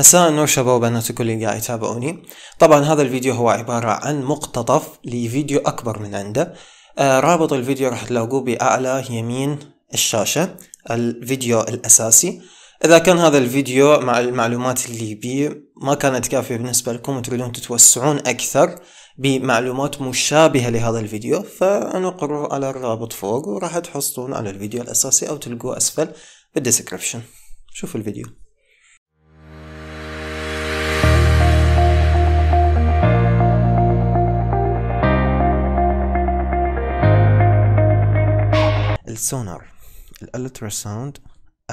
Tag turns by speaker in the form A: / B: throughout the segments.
A: مساء النور شباب وبنات كل اللي قاعد يتابعوني طبعا هذا الفيديو هو عبارة عن مقتطف لفيديو أكبر من عنده آه رابط الفيديو راح تلاقوه بأعلى يمين الشاشة الفيديو الأساسي إذا كان هذا الفيديو مع المعلومات اللي بيه ما كانت كافية بالنسبة لكم وتريدون تتوسعون أكثر بمعلومات مشابهة لهذا الفيديو فانقروا على الرابط فوق وراح تحصلون على الفيديو الأساسي أو تلقوه أسفل بالديسكربشن شوفوا الفيديو السونار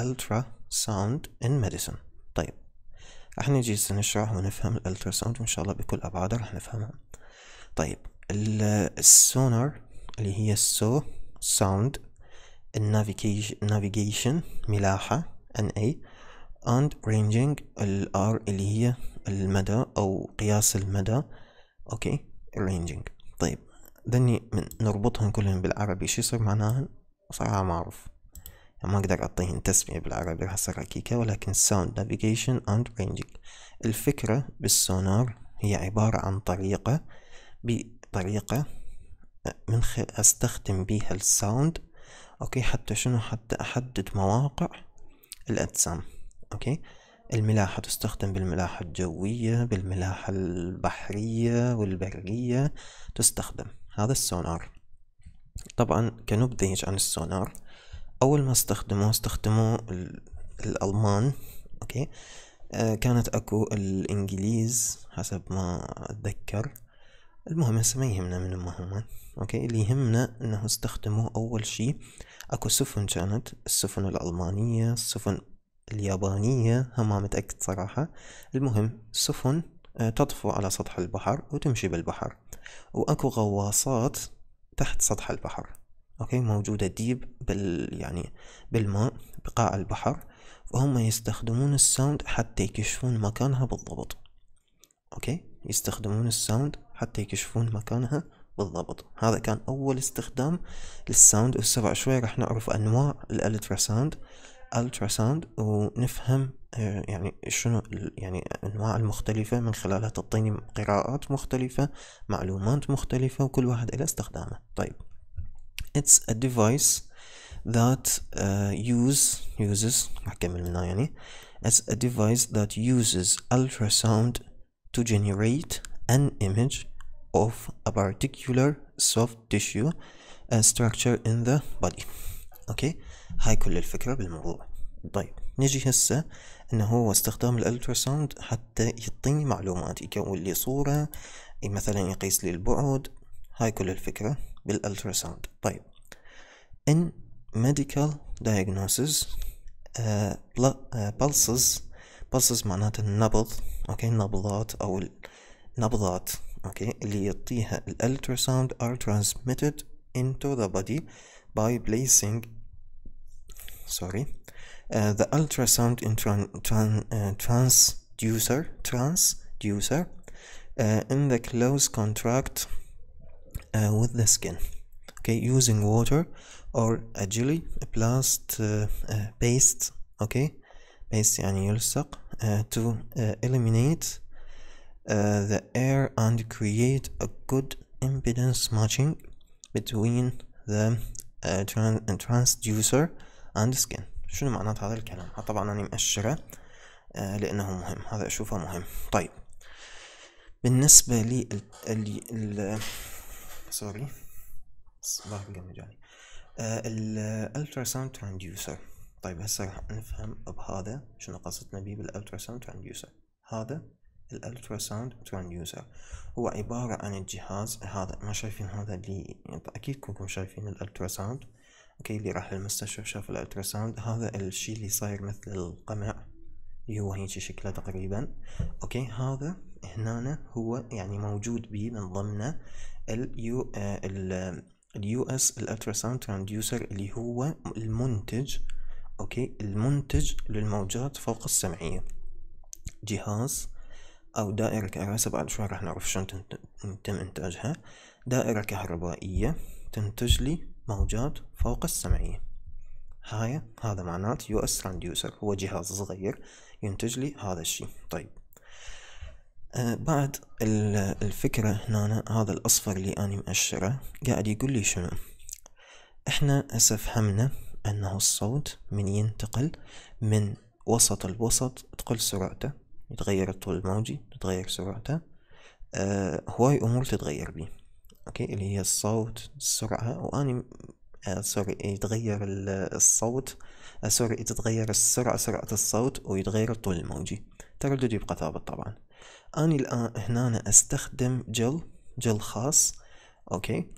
A: الترا ساوند ان ميديسن طيب رح نجي نشرح ونفهم الالترا ساوند وان شاء الله بكل ابعاده رح نفهمها طيب السونار اللي هي السو ساوند النافيجيشن ملاحة ان اي اند رينجينج الار اللي هي المدى او قياس المدى اوكي رينجينج طيب ذني نربطهم كلهم بالعربي شو يصير معناهن صراحة ما أعرف ما أقدر أعطيهن تسمية بالعربي راح أصير ركيكة ولكن Sound Navigation and Ranging الفكرة بالسونار هي عبارة عن طريقة بطريقة آه، من خلال أستخدم بيها الساوند أوكي حتى شنو حتى أحدد مواقع الأجسام أوكي الملاحة تستخدم بالملاحة الجوية بالملاحة البحرية والبرية تستخدم هذا السونار طبعا كنبذج عن السونار أول ما استخدموه استخدموه الألمان أوكي آه كانت أكو الإنجليز حسب ما أتذكر المهم هسه ما يهمنا من المهمة أوكي اللي يهمنا أنه استخدموه أول شي أكو سفن كانت السفن الألمانية السفن اليابانية هم ما متأكد صراحة المهم سفن آه، تطفو على سطح البحر وتمشي بالبحر وأكو غواصات تحت سطح البحر أوكي موجودة ديب بال يعني بالماء بقاع البحر فهم يستخدمون الساوند حتى يكشفون مكانها بالضبط أوكي يستخدمون الساوند حتى يكشفون مكانها بالضبط هذا كان أول استخدام للساوند وسبع شوي راح نعرف أنواع الألترا ساوند الترا ساوند ونفهم يعني شنو يعني الانواع المختلفه من خلالها تعطيني قراءات مختلفه معلومات مختلفه وكل واحد له استخدامه طيب it's a device that uh, use uses أكمل منها يعني it's a device that uses ultrasound to generate an image of a particular soft tissue uh, structure in the body okay هاي كل الفكرة بالموضوع طيب نجي هسه انه هو استخدام الالتراساوند حتى يعطيني معلومات يكون لي صورة مثلا يقيس لي البعد هاي كل الفكرة بالالتراساوند طيب in medical diagnosis uh, pulses pulses معناته النبض اوكي النبضات او النبضات اوكي اللي يعطيها الالتراساوند are transmitted into the body by placing sorry uh, the ultrasound tran, uh, transducer transducer uh, in the close contract uh, with the skin okay using water or a jelly a plast uh, uh, paste okay paste يعني يلصق to eliminate the air and create a good impedance matching between the uh, transducer اند سكن شنو معنات هذا الكلام طبعا أنا مأشره آه، لأنه مهم هذا أشوفه مهم طيب بالنسبة لي ال ال ال سوري صباح مجاني آه، الالترا ساوند ترانديوسر طيب هسه راح نفهم بهذا شنو قصدنا به بالالترا ساوند ترانديوسر هذا الالترا ساوند ترانديوسر هو عبارة عن الجهاز هذا ما شايفين هذا اللي يعني اكيد كلكم شايفين الالترا ساوند اوكي اللي راح للمستشفى شاف الالتراساوند هذا الشيء اللي صاير مثل القمع اللي هو هيك شكله تقريبا اوكي هذا هنا هو يعني موجود بي من ضمنه اليو اليو آه، اس الالتراساوند ترانديوسر اللي هو المنتج اوكي المنتج للموجات فوق السمعيه جهاز او دائره كهربائيه بعد شوي راح نعرف شلون يتم انتاجها دائره كهربائيه تنتج لي موجات فوق السمعية هاي هذا معنات يو اس ترانديوسر هو جهاز صغير ينتج لي هذا الشيء طيب آه بعد الفكرة هنا هذا الأصفر اللي أنا مأشره قاعد يقول لي شنو احنا هسه فهمنا أنه الصوت من ينتقل من وسط الوسط تقل سرعته يتغير الطول الموجي تتغير سرعته آه هواي أمور تتغير بيه اوكي اللي هي الصوت السرعة واني آه سوري يتغير الصوت آه سوري تتغير السرعة سرعة الصوت ويتغير الطول الموجي التردد يبقى ثابت طبعا اني الان هنا أنا استخدم جل جل خاص اوكي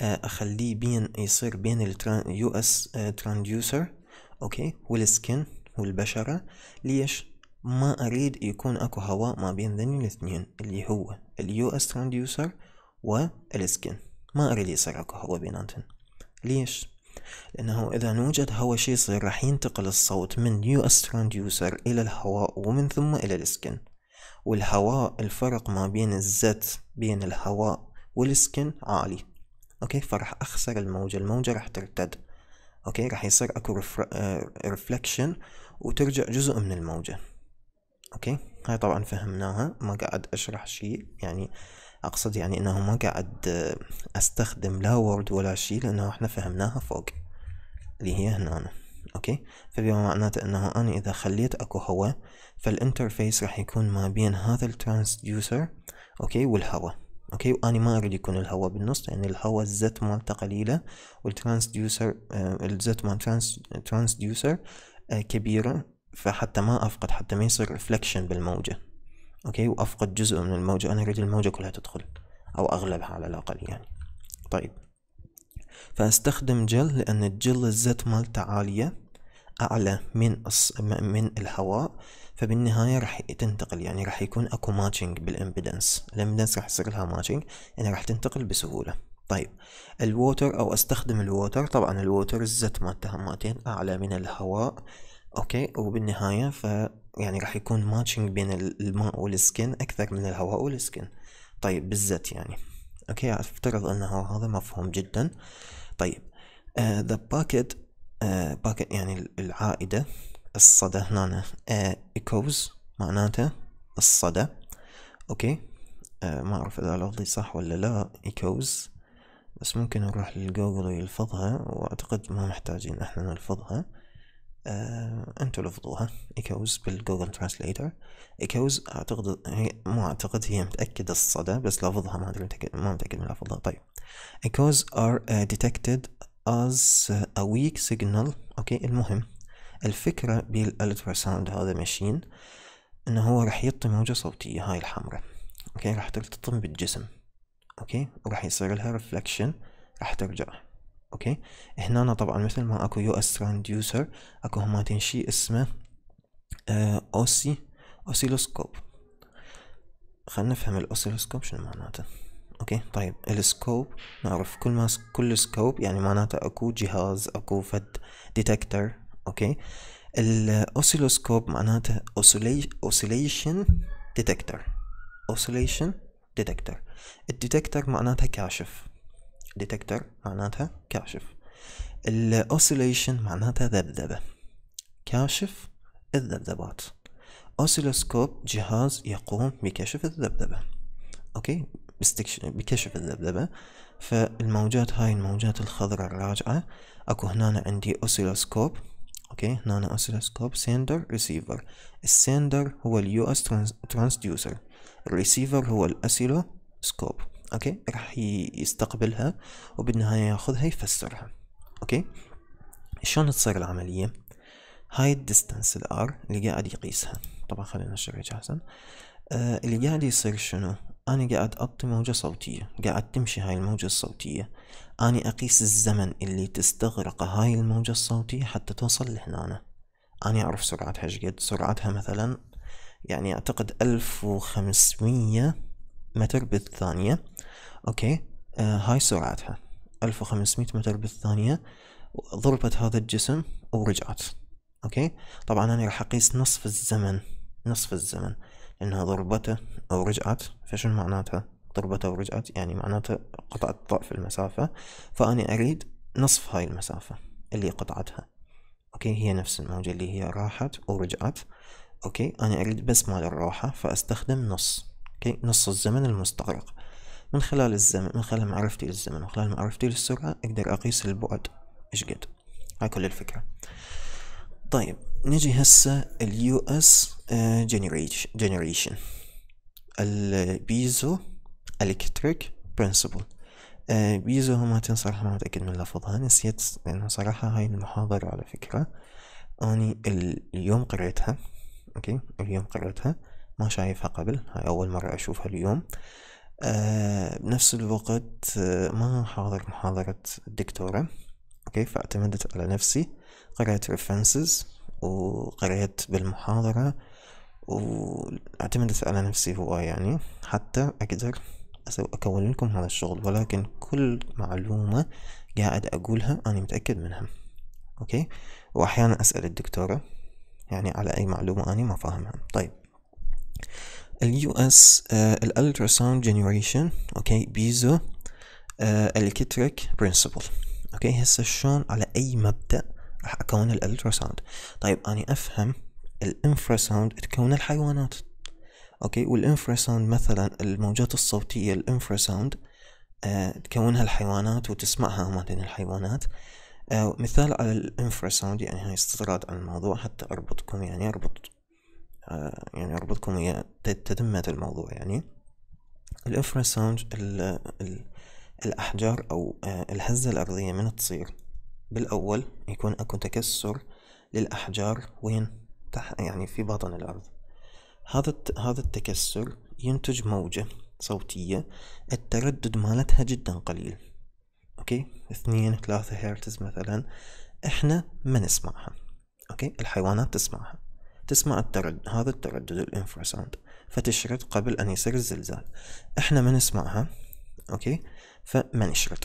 A: آه اخليه بين يصير بين اليو اس آه، ترانديوسر اوكي والسكن والبشرة ليش ما اريد يكون اكو هواء ما بين ذني الاثنين اللي هو اليو اس ترانديوسر والسكن ما أريد يصير اكو هواء بيناتهم ليش؟ لأنه إذا نوجد هواء شيء يصير راح ينتقل الصوت من نيو اس إلى الهواء ومن ثم إلى السكن والهواء الفرق ما بين الزت بين الهواء والسكن عالي أوكي فراح أخسر الموجة الموجة راح ترتد أوكي راح يصير أكو ريفلكشن آه، وترجع جزء من الموجة أوكي هاي طبعا فهمناها ما قاعد أشرح شيء يعني اقصد يعني انه ما قاعد استخدم لا وورد ولا شيء لانه احنا فهمناها فوق اللي هي هنا أنا. اوكي فبما معناته انه انا اذا خليت اكو هواء فالانترفيس راح يكون ما بين هذا الترانسديوسر اوكي والهواء اوكي واني ما اريد يكون الهواء بالنص لان يعني الهواء الزت مالته قليله والترانسديوسر آه الزت مال ترانسديوسر آه كبيره فحتى ما افقد حتى ما يصير ريفلكشن بالموجه اوكي وافقد جزء من الموجة انا اريد الموجة كلها تدخل او اغلبها على الاقل يعني طيب فاستخدم جل لان الجل الزت مالته عالية اعلى من من الهواء فبالنهاية راح تنتقل يعني راح يكون اكو ماتشنج بالامبيدنس الامبيدنس راح يصير لها ماتشنج يعني راح تنتقل بسهولة طيب الووتر او استخدم الووتر طبعا الووتر الزت مالته مالتين اعلى من الهواء اوكي وبالنهاية ف يعني راح يكون ماتشنج بين الماء والسكن اكثر من الهواء والسكن طيب بالذات يعني اوكي افترض انه هذا مفهوم جدا طيب ذا باكيت باكيت يعني العائدة الصدى هنا ايكوز آه، معناته الصدى اوكي uh, ما اعرف اذا لفظي صح ولا لا ايكوز بس ممكن نروح للجوجل ويلفظها واعتقد ما محتاجين احنا نلفظها آه، انتوا لفظوها ايكوز بالجوجل ترانسليتر ايكوز اعتقد هي مو اعتقد هي متأكدة الصدى بس لفظها ما ادري متأكد ما متأكد من لفظها طيب ايكوز ار ديتكتد از ا ويك سيجنال اوكي المهم الفكرة بالالتراساوند هذا ماشين انه هو راح يعطي موجة صوتية هاي الحمراء اوكي راح تلتطم بالجسم اوكي وراح يصير لها ريفلكشن راح ترجع اوكي هنا طبعا مثل ما اكو يو اس ترانديوسر اكو هماتين شيء اسمه آه، اوسي اوسيلوسكوب خلنا نفهم الاوسيلوسكوب شنو معناته اوكي طيب السكوب نعرف كل ما كل سكوب يعني معناته اكو جهاز اكو فد ديتكتر اوكي الاوسيلوسكوب معناته اوسيليشن ديتكتر اوسيليشن ديتكتر الديتكتر معناتها كاشف ديتكتر معناتها كاشف الاوسيليشن معناتها ذبذبة كاشف الذبذبات اوسيلوسكوب جهاز يقوم بكشف الذبذبة اوكي بكشف الذبذبة فالموجات هاي الموجات الخضراء الراجعة اكو هنا عندي اوسيلوسكوب اوكي هنا اوسيلوسكوب سيندر ريسيفر السيندر هو اليو اس ترانسديوسر الريسيفر هو الاسيلوسكوب اوكي راح يستقبلها وبالنهايه ياخذها يفسرها اوكي شلون تصير العمليه هاي الديستانس الار اللي قاعد يقيسها طبعا خلينا نشرح احسن آه اللي قاعد يصير شنو أنا قاعد أعطي موجة صوتية قاعد تمشي هاي الموجة الصوتية أنا أقيس الزمن اللي تستغرق هاي الموجة الصوتية حتى توصل لهنا أنا أعرف سرعتها شقد سرعتها مثلا يعني أعتقد ألف وخمسمية متر بالثانية أوكي آه هاي سرعتها 1500 متر بالثانية ضربت هذا الجسم ورجعت أوكي طبعا أنا راح أقيس نصف الزمن نصف الزمن لأنها ضربته أو رجعت فشنو معناتها ضربته ورجعت يعني معناتها قطعت ضعف المسافة فأنا أريد نصف هاي المسافة اللي قطعتها أوكي هي نفس الموجة اللي هي راحت ورجعت أوكي أنا أريد بس مال الراحة فأستخدم نص أوكي نص الزمن المستغرق من خلال الزمن من خلال معرفتي للزمن من خلال معرفتي للسرعة أقدر أقيس البعد إيش قد هاي كل الفكرة طيب نجي هسه اليو اس جنريشن البيزو الكتريك برنسبل بيزو آه، ما صراحة ما متأكد من لفظها نسيت لأنه صراحة هاي المحاضرة على فكرة أني اليوم قريتها أوكي اليوم قريتها ما شايفها قبل هاي أول مرة أشوفها اليوم آه بنفس الوقت آه، ما حاضر محاضرة الدكتورة أوكي فاعتمدت على نفسي قرأت ريفرنسز وقرأت بالمحاضرة واعتمدت على نفسي هواية يعني حتى أقدر أكون لكم هذا الشغل ولكن كل معلومة قاعد أقولها أنا متأكد منها أوكي وأحيانا أسأل الدكتورة يعني على أي معلومة أنا ما فاهمها طيب اليو اس آه، الالتراساوند جنريشن اوكي بيزو آه، الكتريك برنسبل اوكي هسه شلون على اي مبدا راح اكون الالتراساوند طيب اني افهم الانفراساوند تكون الحيوانات اوكي والانفراساوند مثلا الموجات الصوتيه الانفراساوند آه تكونها الحيوانات وتسمعها مثلا الحيوانات آه مثال على الانفراساوند يعني هاي استطراد عن الموضوع حتى اربطكم يعني اربط آه، يعني اربطكم ويا تتمة الموضوع يعني الانفراساوند الاحجار او آه، الهزة الارضية من تصير بالاول يكون اكو تكسر للاحجار وين تح يعني في باطن الارض هذا هذا التكسر ينتج موجة صوتية التردد مالتها جدا قليل اوكي اثنين ثلاثة هرتز مثلا احنا ما نسمعها اوكي الحيوانات تسمعها تسمع الترد هذا التردد الانفراساوند فتشرد قبل أن يصير الزلزال إحنا ما نسمعها أوكي فما نشرد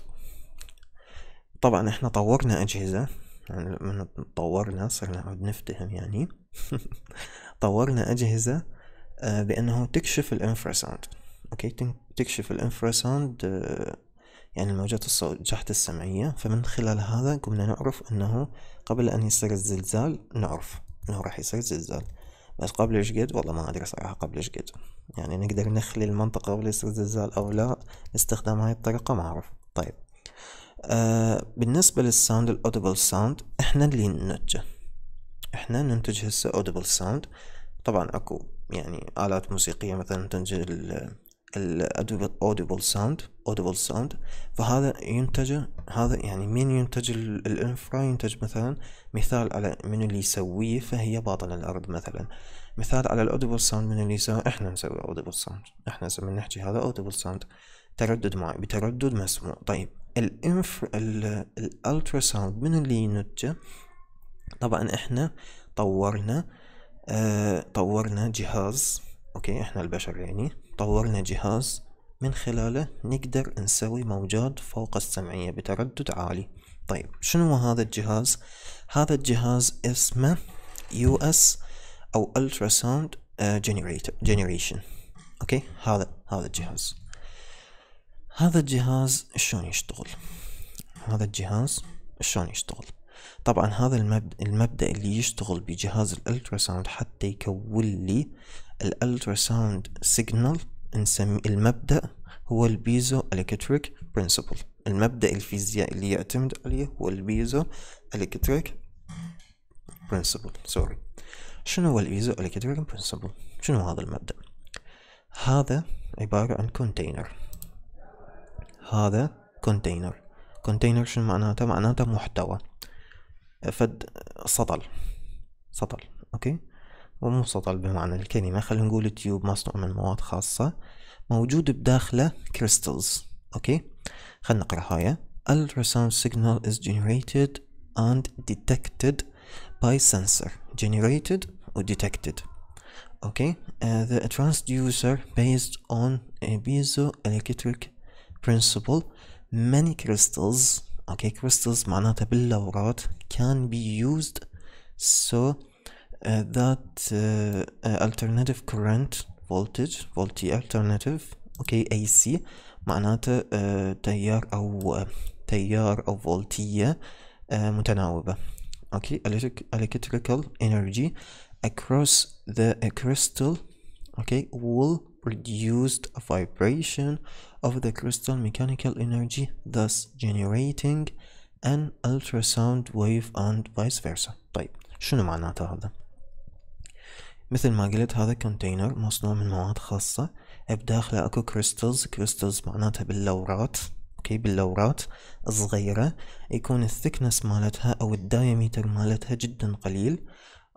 A: طبعا إحنا طورنا أجهزة يعني من طورنا صرنا عود نفتهم يعني طورنا أجهزة آه، بأنه تكشف الانفراساوند أوكي تكشف الانفراساوند آه، يعني الموجات الجحد السمعية فمن خلال هذا قمنا نعرف أنه قبل أن يصير الزلزال نعرف انه راح يصير زلزال بس قبل ايش قد والله ما ادري صراحة قبل ايش قد يعني نقدر نخلي المنطقة قبل يصير زلزال او لا استخدام هاي الطريقة ما اعرف طيب آه بالنسبة للساوند الاودبل ساوند احنا اللي ننتجه احنا ننتج هسه اودبل ساوند طبعا اكو يعني الات موسيقية مثلا تنتج الاودبل ساوند اودبل ساوند فهذا ينتج هذا يعني مين ينتج الانفرا ينتج مثلا مثال على من اللي يسويه فهي باطن الارض مثلا مثال على الاودبل ساوند من اللي يسوي احنا نسوي اودبل ساوند احنا نسمي نحكي هذا اودبل ساوند تردد معي بتردد مسموع طيب الانف الالترا ساوند من اللي ينتجه طبعا احنا طورنا آه طورنا جهاز اوكي احنا البشر يعني طورنا جهاز من خلاله نقدر نسوي موجات فوق السمعية بتردد عالي طيب شنو هذا الجهاز هذا الجهاز اسمه يو اس او الترا ساوند جنريشن اوكي هذا هذا الجهاز هذا الجهاز شلون يشتغل هذا الجهاز شلون يشتغل طبعا هذا المبدأ, المبدأ اللي يشتغل بجهاز الالتراساوند حتى يكون لي الالتراساوند سيجنال نسمي المبدأ هو البيزو الكتريك برنسبل المبدأ الفيزيائي اللي يعتمد عليه هو البيزو الكتريك برنسبل سوري شنو هو البيزو الكتريك برنسبل شنو هذا المبدأ هذا عبارة عن كونتينر هذا كونتينر كونتينر شنو معناته معناته محتوى فد سطل سطل اوكي ومستطيل بمعنى الكلمة خلينا نقول تيوب مصنوع من مواد خاصة موجود بداخله كريستلز أوكي خلينا نقرأ هاي ultrasound signal is generated and detected by sensor generated و detected أوكي uh, the transducer based on a piezoelectric principle many crystals okay crystals معناتها بلورات can be used so uh, that uh, uh, alternative current voltage voltage alternative okay AC سي معناته تيار او تيار او فولتيه okay, electric electrical energy across the uh, crystal okay will produce a vibration of the crystal mechanical energy thus generating an ultrasound wave and vice versa طيب شنو معناته هذا مثل ما قلت هذا كونتينر مصنوع من مواد خاصة بداخله اكو كريستلز كريستلز معناتها باللورات اوكي باللورات صغيرة يكون الثكنس مالتها او الدايمتر مالتها جدا قليل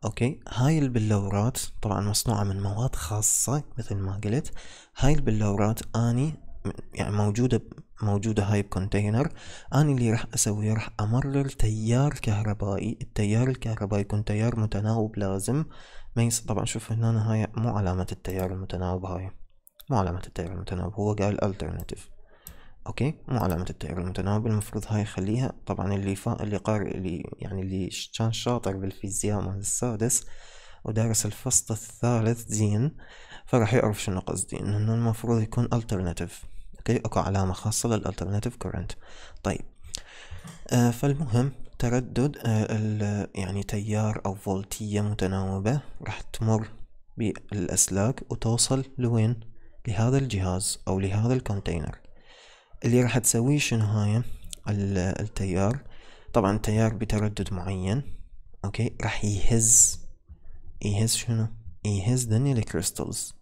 A: اوكي هاي البلورات طبعا مصنوعة من مواد خاصة مثل ما قلت هاي البلورات اني يعني موجودة موجودة هاي بكونتينر اني اللي راح أسويه راح أمرر تيار كهربائي التيار الكهربائي يكون تيار متناوب لازم ما يص... طبعا شوف هنا هاي مو علامة التيار المتناوب هاي مو علامة التيار المتناوب هو قال alternative اوكي مو علامة التيار المتناوب المفروض هاي خليها طبعا اللي فا... اللي قارئ اللي يعني اللي كان شاطر بالفيزياء مال السادس ودارس الفصل الثالث زين فراح يعرف شنو قصدي انه المفروض يكون alternative اوكي اكو علامة خاصة للالترناتيف كورنت طيب آه فالمهم تردد آه، يعني تيار أو فولتية متناوبة راح تمر بالأسلاك وتوصل لوين لهذا الجهاز أو لهذا الكونتينر اللي راح تسويه شنو هاي التيار طبعا التيار بتردد معين أوكي راح يهز يهز شنو يهز دني الكريستالز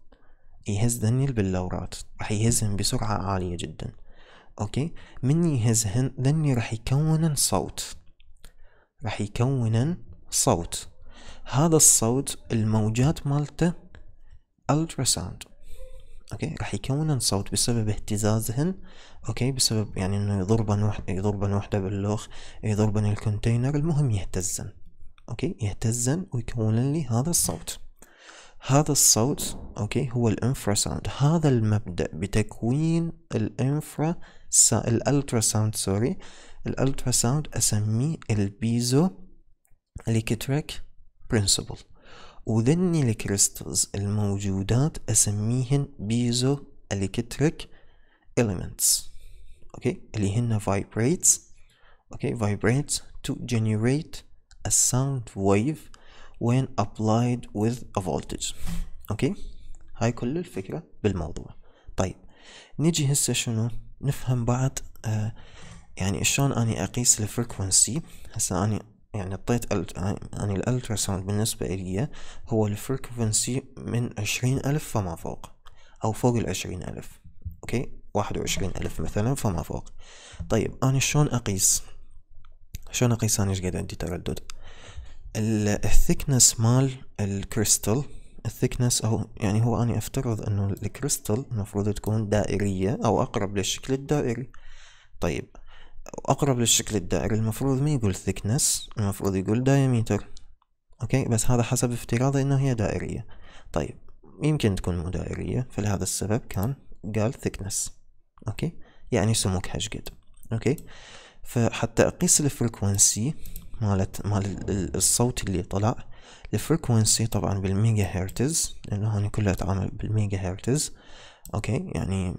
A: يهز دني البلورات راح يهزهم بسرعة عالية جدا أوكي من يهزهن دني راح يكونن صوت راح يكونن صوت هذا الصوت الموجات مالته ultrasound اوكي راح يكونن صوت بسبب اهتزازهن اوكي بسبب يعني انه يضربن وحده يضربن وحده باللوخ يضربن الكونتينر المهم يهتزن اوكي يهتزن ويكون لي هذا الصوت هذا الصوت أوكي هو الانفراساوند هذا المبدأ بتكوين الانفرا الالتراساوند سوري ساوند أسميه البيزو الكتريك برنسبل وذني الكريستلز الموجودات أسميهن بيزو الكتريك elements اوكي اللي هن vibrates اوكي vibrates to generate a sound wave when applied with a voltage اوكي هاي كل الفكرة بالموضوع طيب نيجي هسه شنو نفهم بعد آه يعني شلون اني اقيس الفريكونسي هسه اني يعني اعطيت يعني الالترا ساوند بالنسبة لي هو الفريكونسي من عشرين الف فما فوق او فوق العشرين الف اوكي واحد وعشرين الف مثلا فما فوق طيب انا شلون اقيس شلون اقيس انا ايش قد عندي تردد الثيكنس مال الكريستال الثيكنس او يعني هو اني افترض انه الكريستال المفروض تكون دائرية او اقرب للشكل الدائري طيب اقرب للشكل الدائري المفروض ما يقول ثيكنس المفروض يقول دايمتر اوكي بس هذا حسب افتراضي انه هي دائرية طيب يمكن تكون مو دائرية فلهذا السبب كان قال ثيكنس اوكي يعني سموك هشقد اوكي فحتى اقيس الفريكونسي مالت مال الصوت اللي طلع الفريكونسي طبعا بالميجا هرتز لانه هون كلها اتعامل بالميجا هرتز اوكي يعني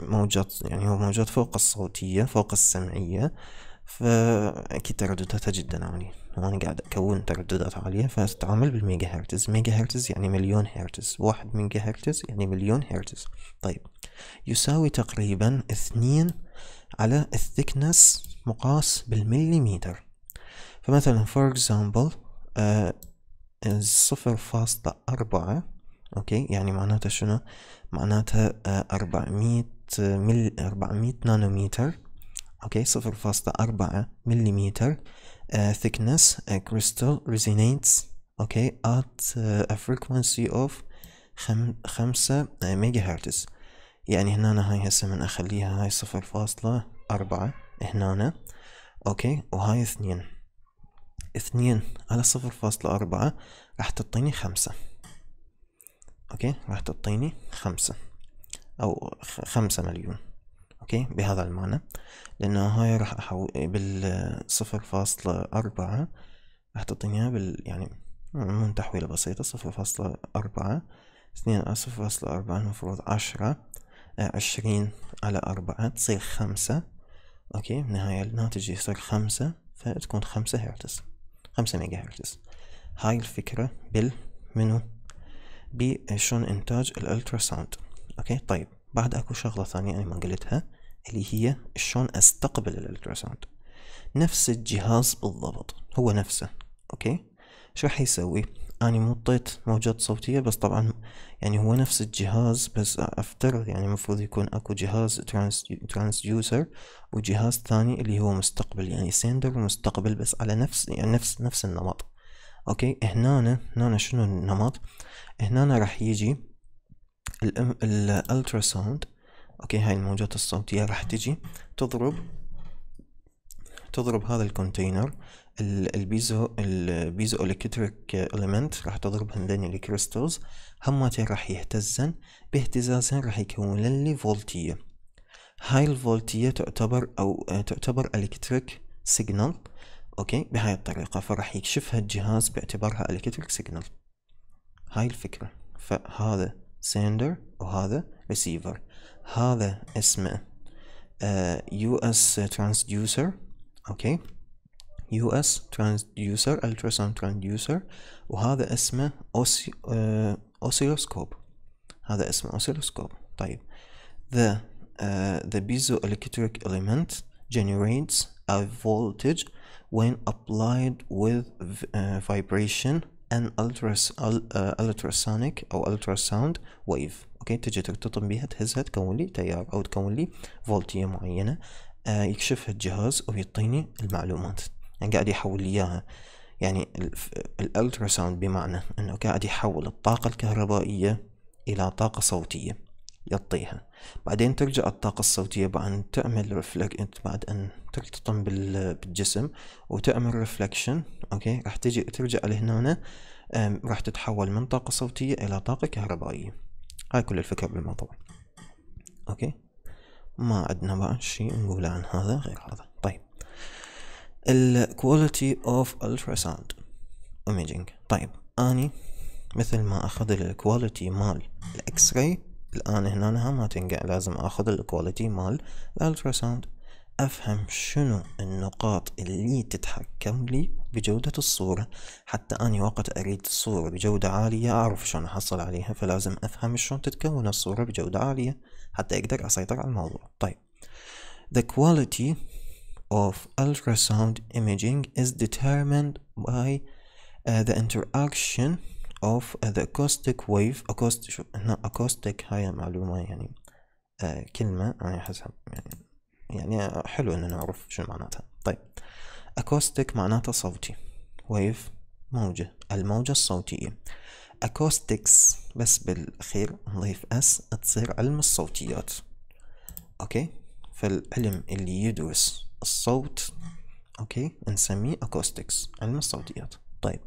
A: موجات يعني هو موجات فوق الصوتية فوق السمعية فأكيد تردداتها جدا عالية وأنا قاعد أكون ترددات عالية فأتعامل بالميجا هرتز ميجا هرتز يعني مليون هرتز واحد ميجا هرتز يعني مليون هرتز طيب يساوي تقريبا اثنين على الثكنس مقاس بالمليمتر فمثلا for example آه، صفر فاصلة أربعة أوكي يعني معناتها شنو معناتها آه، أربعمية مل أربعمية نانومتر أوكي صفر فاصلة أربعة مليمتر آه، thickness crystal resonates أوكي at a frequency of خمسة ميجا هرتز يعني هنا هاي هسه من أخليها هاي صفر فاصلة أربعة هنا أوكي وهاي اثنين اثنين على صفر فاصلة أربعة راح تعطيني خمسة أوكي راح تعطيني خمسة أو خمسة مليون أوكي بهذا المعنى لأنه هاي راح أحو بالصفر فاصلة أربعة راح تعطيني إياها بال يعني من تحويلة بسيطة صفر فاصلة أربعة اثنين على صفر فاصلة أربعة المفروض عشرة آه، عشرين على أربعة تصير خمسة أوكي بنهاية الناتج يصير خمسة فتكون خمسة هرتز خمسة ميجا هرتز هاي الفكرة بال منو بشون إنتاج الألترا ساوند أوكي طيب بعد أكو شغلة ثانية أنا ما قلتها اللي هي شلون أستقبل الألترا ساوند نفس الجهاز بالضبط هو نفسه أوكي شو راح يسوي اني مطيت موجات صوتية بس طبعا يعني هو نفس الجهاز بس افترض يعني المفروض يكون اكو جهاز ترانس ترانسديوسر وجهاز ثاني اللي هو مستقبل يعني سندر ومستقبل بس على نفس يعني نفس نفس النمط اوكي هنا هنا شنو النمط هنا راح يجي الالترا ساوند اوكي هاي الموجات الصوتية راح تجي تضرب تضرب هذا الكونتينر البيزو البيزو الكتريك اليمنت راح تضرب هذين الكريستلز همتين راح يهتزن باهتزازهن راح يكون لي فولتية هاي الفولتية تعتبر او تعتبر الكتريك سيجنال اوكي بهاي الطريقة فراح يكشفها الجهاز باعتبارها الكتريك سيجنال هاي الفكرة فهذا سيندر وهذا ريسيفر هذا اسمه يو اس ترانسديوسر اوكي US transducer ultrasound transducer وهذا اسمه اوسيلوسكوب هذا اسمه اوسيلوسكوب طيب the uh, the piezoelectric element generates a voltage when applied with uh, vibration and ultras uh, ultrasonic or ultrasound wave اوكي تجي ترتطم بها تهزها تكون لي تيار او تكون لي فولتيه معينه uh, يكشفها الجهاز ويعطيني المعلومات يعني قاعد يحول لي اياها يعني الالتراساوند بمعنى انه قاعد يحول الطاقة الكهربائية الى طاقة صوتية يعطيها بعدين ترجع الطاقة الصوتية بعد أن تعمل ريفلكت بعد أن تلتطم بالجسم وتعمل ريفلكشن أوكي راح تجي ترجع لهنا راح تتحول من طاقة صوتية إلى طاقة كهربائية هاي كل الفكرة بالموضوع أوكي ما عندنا بعد شيء نقوله عن هذا غير هذا quality of ultrasound imaging طيب اني مثل ما اخذ الكواليتي مال الاكس راي الان هنا ما تنقع لازم اخذ الكواليتي مال ultrasound افهم شنو النقاط اللي تتحكم لي بجودة الصورة حتى اني وقت اريد الصورة بجودة عالية اعرف شلون احصل عليها فلازم افهم شلون تتكون الصورة بجودة عالية حتى اقدر اسيطر على الموضوع طيب the quality of ultrasound imaging is determined by uh, the interaction of uh, the acoustic wave acoustic شوف هنا acoustic هاي معلومة يعني uh, كلمة أنا حسب يعني يعني آه، حلو إن نعرف شو معناتها طيب acoustic معناتها صوتي wave موجة الموجة الصوتية acoustics بس بالأخير نضيف اس تصير علم الصوتيات أوكي فالعلم اللي يدرس الصوت اوكي نسميه acoustics علم الصوتيات طيب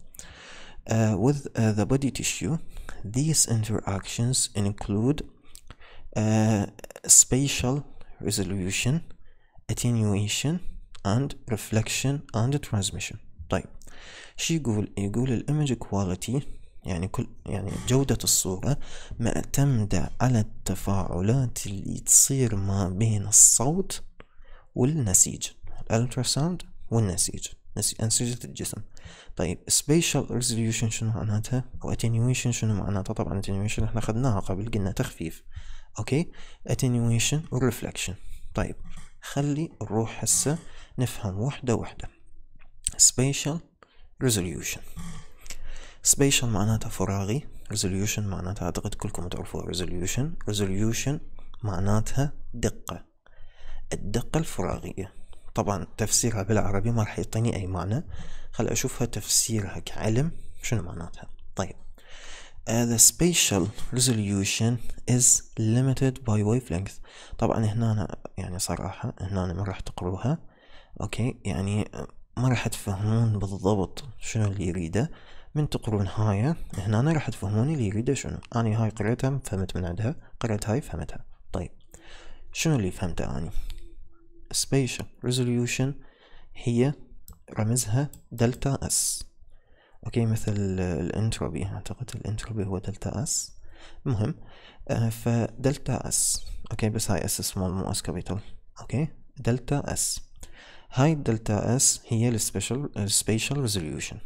A: Uh, with uh, the body tissue, these interactions include uh, spatial resolution, attenuation, and reflection and transmission. طيب شو يقول؟ يقول الإيمج كواليتي يعني كل يعني جودة الصورة معتمدة على التفاعلات اللي تصير ما بين الصوت والنسيج الالتراساوند والنسيج أنسجة الجسم طيب spatial resolution شنو معناتها أو attenuation شنو معناتها طبعا attenuation احنا خدناها قبل قلنا تخفيف أوكي attenuation و reflection طيب خلي نروح هسه نفهم وحدة وحدة spatial resolution spatial معناتها فراغي resolution معناتها أعتقد كلكم تعرفوها resolution resolution معناتها دقة الدقة الفراغية طبعا تفسيرها بالعربي ما راح يعطيني أي معنى خل أشوفها تفسيرها كعلم شنو معناتها طيب Uh, the spatial resolution is limited by wavelength طبعا هنا أنا يعني صراحة هنا أنا ما راح تقروها اوكي يعني ما راح تفهمون بالضبط شنو اللي يريده من تقرون هاي هنا أنا راح تفهمون اللي يريده شنو أنا هاي قريتها فهمت من عندها قريت هاي فهمتها طيب شنو اللي فهمته أنا spatial resolution هي رمزها دلتا اس اوكي مثل الانتروبي اعتقد الانتروبي هو دلتا اس المهم آه فدلتا اس اوكي بس هاي اس سمول مو اس كابيتال اوكي دلتا اس هاي الدلتا اس هي السبيشال السبيشال ريزوليوشن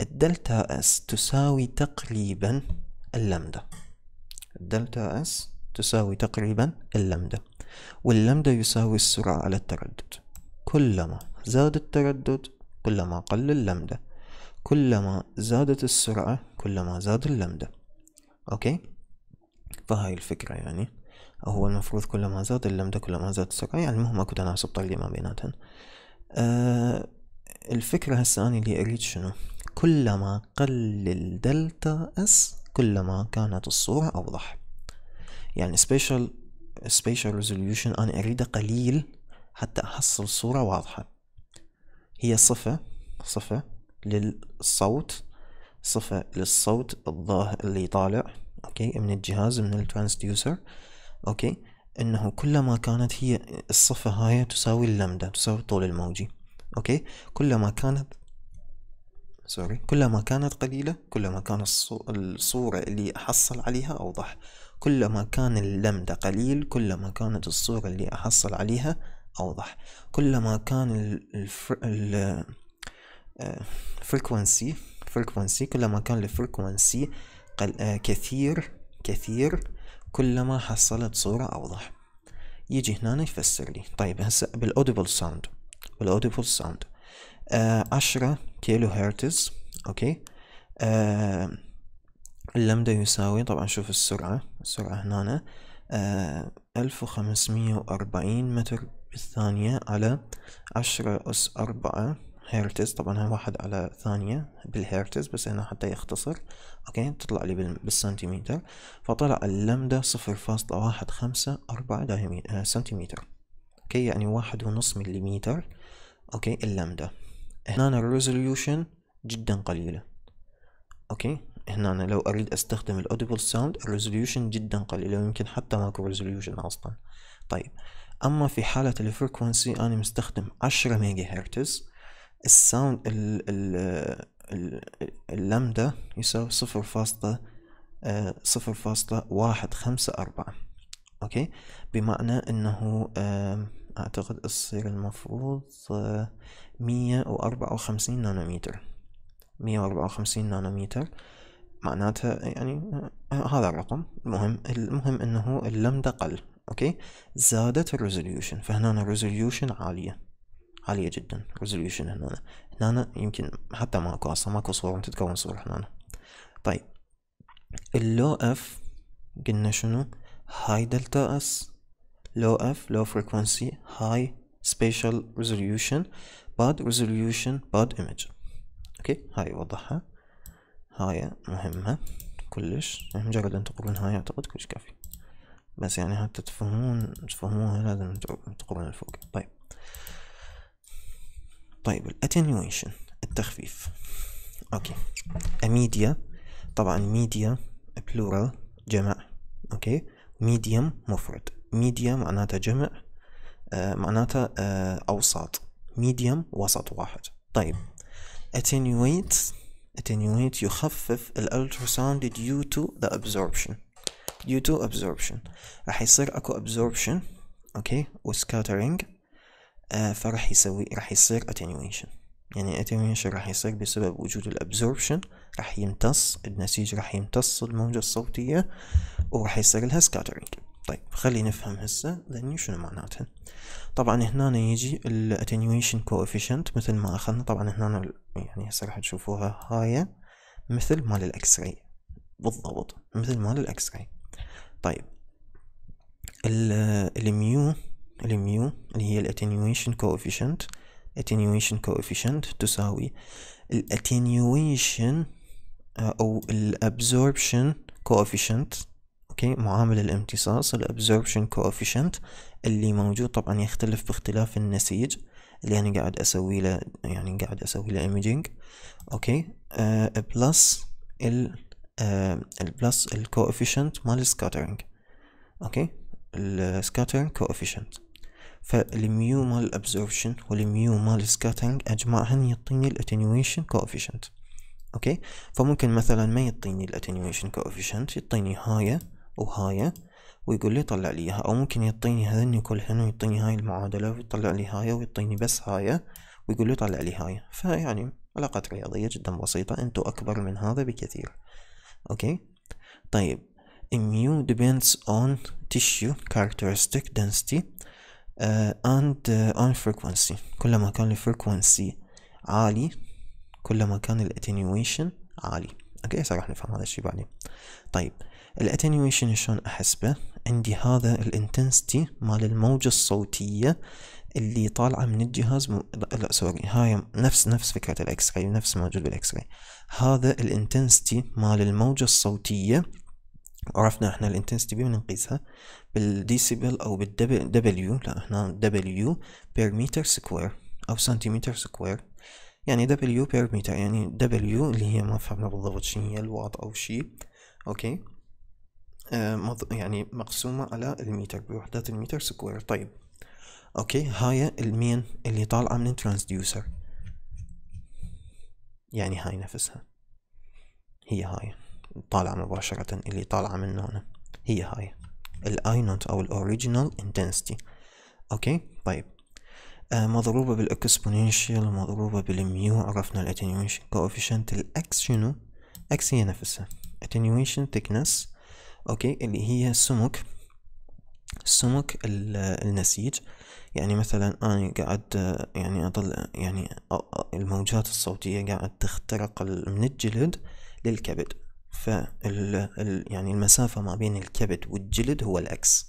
A: الدلتا اس تساوي تقريبا اللمدة الدلتا اس تساوي تقريبا اللمدة واللمدة يساوي السرعة على التردد كلما زاد التردد كلما قل اللمدة كلما زادت السرعة كلما زاد اللمدة أوكي فهاي الفكرة يعني هو المفروض كلما زاد اللمدة كلما زاد السرعة يعني مهما اكو تناسب طردي ما بيناتهن أه الفكرة هسه أنا اللي أريد شنو كلما قل الدلتا اس كلما كانت الصورة أوضح يعني سبيشال spatial resolution أنا أريده قليل حتى أحصل صورة واضحة هي صفة صفة للصوت صفة للصوت الظاهر اللي طالع أوكي من الجهاز من الترانسديوسر أوكي أنه كلما كانت هي الصفة هاي تساوي اللمدة تساوي الطول الموجي أوكي كلما كانت سوري كلما كانت قليلة كلما كان الصورة اللي أحصل عليها أوضح كلما كان اللمدة قليل كلما كانت الصورة اللي أحصل عليها أوضح كلما كان الفريكونسي فريكونسي آه، كلما كان الفريكونسي آه، كثير كثير كلما حصلت صورة أوضح يجي هنا يفسر لي طيب هسه بالأوديبل ساوند بالأوديبل ساوند عشرة كيلو هرتز أوكي آه اللمدة يساوي طبعا شوف السرعة السرعة هنا آه، ألف وخمسمية وأربعين متر بالثانية على عشرة أس أربعة هيرتز طبعا هاي واحد على ثانية بالهيرتز بس هنا حتى يختصر اوكي تطلع لي بالسنتيمتر فطلع اللمدة صفر فاصلة واحد خمسة أربعة آه، سنتيمتر اوكي يعني واحد ونص مليمتر اوكي اللمدة هنا الريزوليوشن جدا قليلة اوكي هنا لو أريد أستخدم الأوديبل ساوند الريزوليوشن جدا قليل ويمكن حتى ماكو ريزوليوشن أصلا طيب أما في حالة الفريكونسي أنا مستخدم عشرة ميجا هرتز الساوند ال ال اللمدة يساوي صفر فاصلة آه، صفر فاصلة واحد خمسة أربعة أوكي بمعنى أنه أعتقد يصير المفروض آه، مية وأربعة وخمسين نانومتر مية وأربعة وخمسين نانومتر معناته يعني آه، هذا الرقم المهم المهم انه اللمده قل اوكي زادت الريزوليوشن فهنا الريزوليوشن عاليه عاليه جدا ريزوليوشن هنا هنا يمكن حتى ماكو اصلا ماكو صور تتكون صوره هنا طيب اللو اف قلنا شنو هاي دلتا اس لو اف لو فريكونسي هاي سبيشال ريزوليوشن باد ريزوليوشن باد ايمج اوكي هاي وضحها هاي مهمة كلش مجرد أن تقرون هاي أعتقد كلش كافي بس يعني حتى تفهمون تفهموها لازم تقرون الفوق طيب طيب الاتنيويشن التخفيف اوكي اميديا طبعا ميديا بلورال جمع اوكي ميديوم مفرد ميديا معناتها جمع آه معناتها آه اوساط ميديوم وسط واحد طيب attenuate attenuate يخفف الالتراساوند due to the absorption due to absorption راح يصير اكو absorption اوكي وسكاترينج آه فراح يسوي راح يصير attenuation يعني attenuation راح يصير بسبب وجود الابزوربشن راح يمتص النسيج راح يمتص الموجة الصوتية وراح يصير لها سكاترينج طيب خلي نفهم هسه ذني شنو معناتها طبعا هنا يجي الاتنيويشن كوفيشنت مثل ما اخذنا طبعا هنا يعني هسه راح تشوفوها هاي مثل مال الاكس راي بالضبط مثل مال الاكس راي طيب الميو الميو اللي هي الاتنيويشن كوفيشنت اتنيويشن كوفيشنت تساوي الاتنيويشن آه، او الابزوربشن كوفيشنت اوكي معامل الامتصاص الابزوربشن كوفيشنت اللي موجود طبعا يختلف باختلاف النسيج اللي انا قاعد اسوي له يعني قاعد اسوي له ايميجينج اوكي بلس آه، ال البلس آه، الكوفيشنت مال السكاترينج اوكي السكاترينج كوفيشنت فالميو مال الابزوربشن والميو مال السكاترينج اجمعهن يعطيني الاتنيويشن كوفيشنت اوكي فممكن مثلا ما يعطيني الاتنيويشن كوفيشنت يعطيني هاي وهاي ويقول لي طلع لي اياها او ممكن يعطيني هذني كلهن ويعطيني هاي المعادله ويطلع لي هاي ويعطيني بس هاي ويقول لي طلع لي هاي فيعني علاقات رياضية جدا بسيطة انتو اكبر من هذا بكثير اوكي طيب mu depends on tissue characteristic density uh, and uh, on frequency كلما كان الفريكوانسي عالي كلما كان الاتنيويشن عالي اوكي هسه راح نفهم هذا الشيء بعدين طيب الاتنيويشن شلون احسبه عندي هذا الانتنسيتي مال الموجة الصوتية اللي طالعة من الجهاز مو... لا, لا سوري هاي نفس نفس فكرة الاكس راي نفس موجود بالاكس راي هذا الانتنسيتي مال الموجة الصوتية عرفنا احنا الانتنسيتي بمن نقيسها بالديسيبل او بالدبليو لا احنا دبليو بير متر سكوير او سنتيمتر سكوير يعني دبليو بير متر يعني دبليو اللي هي ما فهمنا بالضبط شنو هي الواط او شيء اوكي آه، يعني مقسومة على الميتر بوحدات الميتر سكوير طيب اوكي هاي المين اللي طالعة من الترانسديوسر يعني هاي نفسها هي هاي طالعة مباشرة اللي طالعة من هنا هي هاي الاي نوت او الاوريجينال انتنسيتي اوكي طيب آه، مضروبة بالاكسبوننشال مضروبة بالميو عرفنا الاتنيويشن كوفيشنت الاكس شنو اكس هي نفسها attenuation thickness أوكي اللي هي سمك سمك النسيج يعني مثلا أنا قاعد يعني أضل يعني الموجات الصوتية قاعد تخترق من الجلد للكبد فال يعني المسافة ما بين الكبد والجلد هو الاكس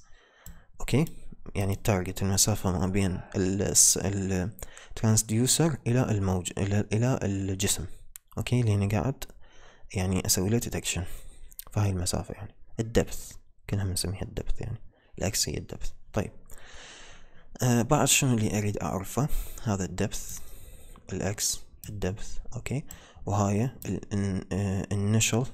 A: أوكي يعني التارجت المسافة ما بين الترانسديوسر إلى الموج إلى إلى الجسم أوكي لأني قاعد يعني أسوي له ديتكشن فهاي المسافة يعني الدبث كنا بنسميها الدبث يعني الأكس هي الدبث طيب أه بعد شنو اللي أريد أعرفه هذا الدبث الأكس الدبث أوكي وهاي الانيشال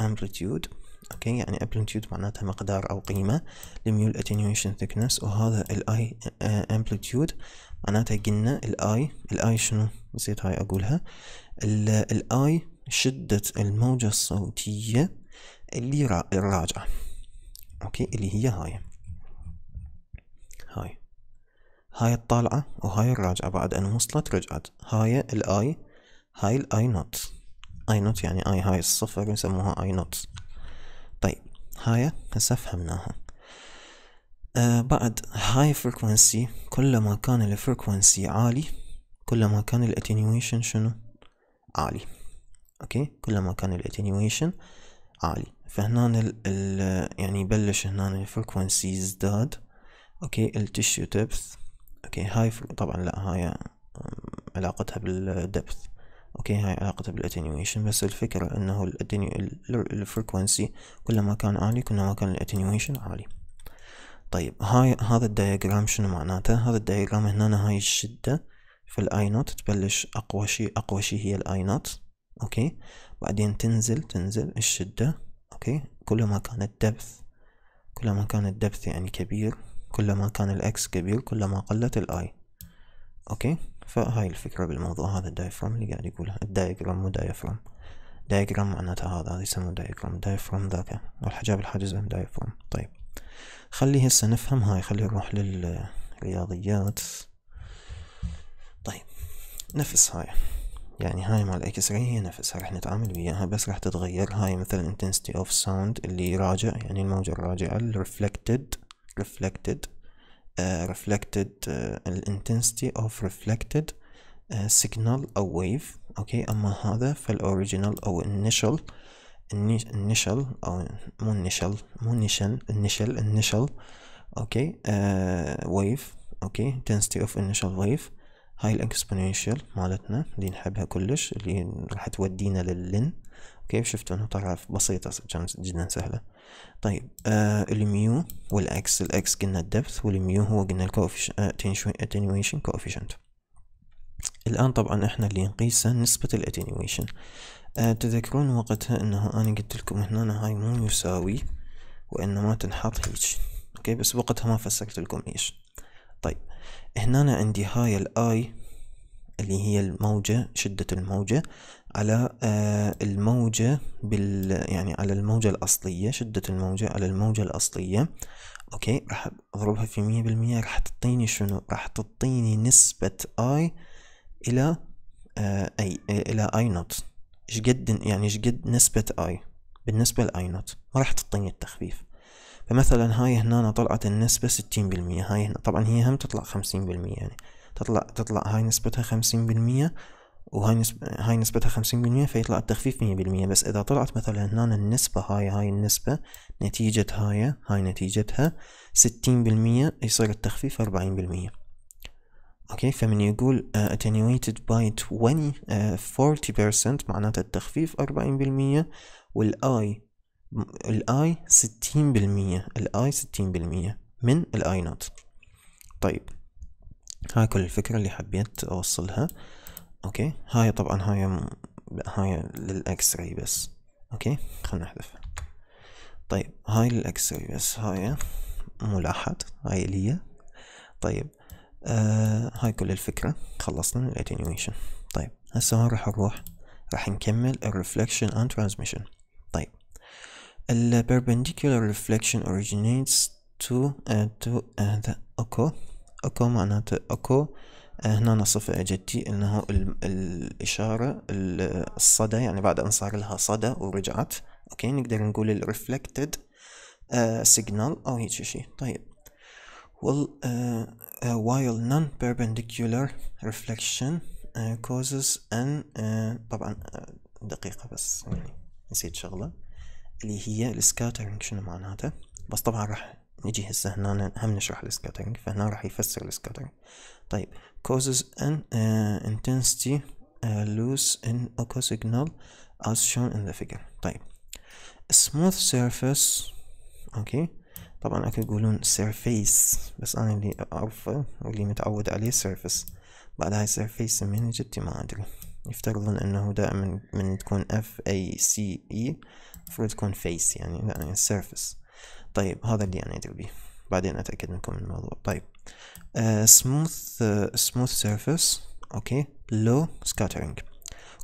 A: امبلتيود آه، اوكي يعني امبلتيود معناتها مقدار او قيمه لميول اتنيويشن ثيكنس وهذا الاي امبلتيود آه، معناتها قلنا الاي الاي شنو نسيت هاي اقولها الاي شده الموجه الصوتيه اللي راجعة اوكي اللي هي هاي هاي هاي الطالعة وهاي الراجعة بعد ان وصلت رجعت هاي الاي هاي الاي نوت اي نوت يعني اي هاي الصفر يسموها اي نوت طيب هاي هسه فهمناها آه بعد هاي فريكونسي كلما كان الفريكوانسي عالي كلما كان الاتنيويشن شنو عالي اوكي كلما كان الاتنيويشن عالي فهنا ال ال يعني يبلش هنا الفريكونسي يزداد اوكي التشيو ديبث اوكي هاي طبعا لا هاي علاقتها بالدبث اوكي هاي علاقتها بالاتينيويشن بس الفكرة انه الفريكونسي كلما كان عالي كلما كان الاتينيويشن عالي طيب هاي هذا الدياجرام شنو معناته هذا الدياجرام هنا هاي الشدة في الاي نوت تبلش اقوى شيء اقوى شيء هي الاي نوت اوكي بعدين تنزل تنزل الشدة اوكي كلما كان الدبث كلما كان الدبث يعني كبير كلما كان الاكس كبير كلما قلت الاي اوكي فهاي الفكرة بالموضوع هذا الدايفرام اللي قاعد يقولها الدايجرام مو دايفرام دايجرام معناتها هذا هذا يسموه دايجرام دايفرام ذاك الحجاب الحاجز عن دايفرام طيب خلي هسه نفهم هاي خلي نروح للرياضيات طيب نفس هاي يعني هاي مال اكس راي هي نفسها راح نتعامل وياها بس راح تتغير هاي مثلا intensity of sound اللي راجع يعني الموجة الراجعة reflected reflected uh, reflected uh, intensity of reflected uh, signal أو wave أوكي okay. أما هذا فالoriginal أو initial initial أو مو initial مو initial initial initial أوكي okay. uh, wave أوكي okay. intensity of initial wave هاي الاكسبوننشال مالتنا اللي نحبها كلش اللي راح تودينا للن اوكي شفتوا انه طلع بسيطة جدا سهلة طيب آه الميو والاكس الاكس قلنا الدبث والميو هو قلنا الاتينويشن آه، كوفيشنت الان طبعا احنا اللي نقيسه نسبة الاتينويشن آه تذكرون وقتها انه انا قلت لكم هنا هاي مو يساوي وانما تنحط هيج اوكي بس وقتها ما فسرت لكم ايش طيب هنا أنا عندي هاي الاي اللي هي الموجة شدة الموجة على آه، الموجة بال يعني على الموجة الأصلية شدة الموجة على الموجة الأصلية أوكي راح أضربها في مية بالمية راح تعطيني شنو راح تعطيني نسبة آه، اي آه، إلى اي إلى اي نوت إيش قد يعني إيش قد نسبة اي بالنسبة لاي نوت ما راح تعطيني التخفيف فمثلا هاي هنا طلعت النسبة ستين بالمية هاي هنا طبعا هي هم تطلع خمسين بالمية يعني تطلع تطلع هاي نسبتها خمسين بالمية وهاي نسبة هاي نسبتها خمسين بالمية فيطلع التخفيف مية بالمية بس إذا طلعت مثلا هنا النسبة هاي هاي النسبة نتيجة هاي هاي نتيجتها ستين بالمية يصير التخفيف أربعين بالمية أوكي فمن يقول uh, attenuated by 20 uh, 40% معناته التخفيف أربعين بالمية والآي الاي 60% الاي 60% من الاي نوت طيب هاي كل الفكرة اللي حبيت اوصلها اوكي هاي طبعا هاي هاي للاكس راي بس اوكي خلنا نحذفها طيب هاي للاكس راي بس هاي ملاحظ هاي ليا طيب آه هاي كل الفكرة خلصنا من الاتنيويشن طيب هسه هون راح نروح راح نكمل الريفلكشن اند ترانسميشن طيب ال perpendicular reflection originates to to the echo echo معناته uh, هنا صفة اجتي انه الاشاره الصدى يعني بعد ان صار لها صدى ورجعت اوكي نقدر نقول ال uh, signal او هيك شيء طيب well uh, uh, while non-perpendicular reflection uh, causes an uh, طبعا دقيقة بس يعني نسيت شغلة اللي هي السكاترينج شنو معناتها بس طبعا راح نجي هسه هنا هم نشرح السكاترينج فهنا راح يفسر السكاترينج طيب causes an uh, intensity uh, loss in echo signal as shown in the figure طيب smooth surface اوكي طبعا اكو يقولون surface بس انا اللي اعرفه واللي متعود عليه surface بعد هاي surface من جتي ما ادري يفترضون انه دائما من تكون F A C E المفروض تكون فيس يعني يعني السيرفس طيب هذا اللي انا ادري بيه بعدين اتاكد منكم من الموضوع طيب سموث سموث سيرفس اوكي لو سكاترينج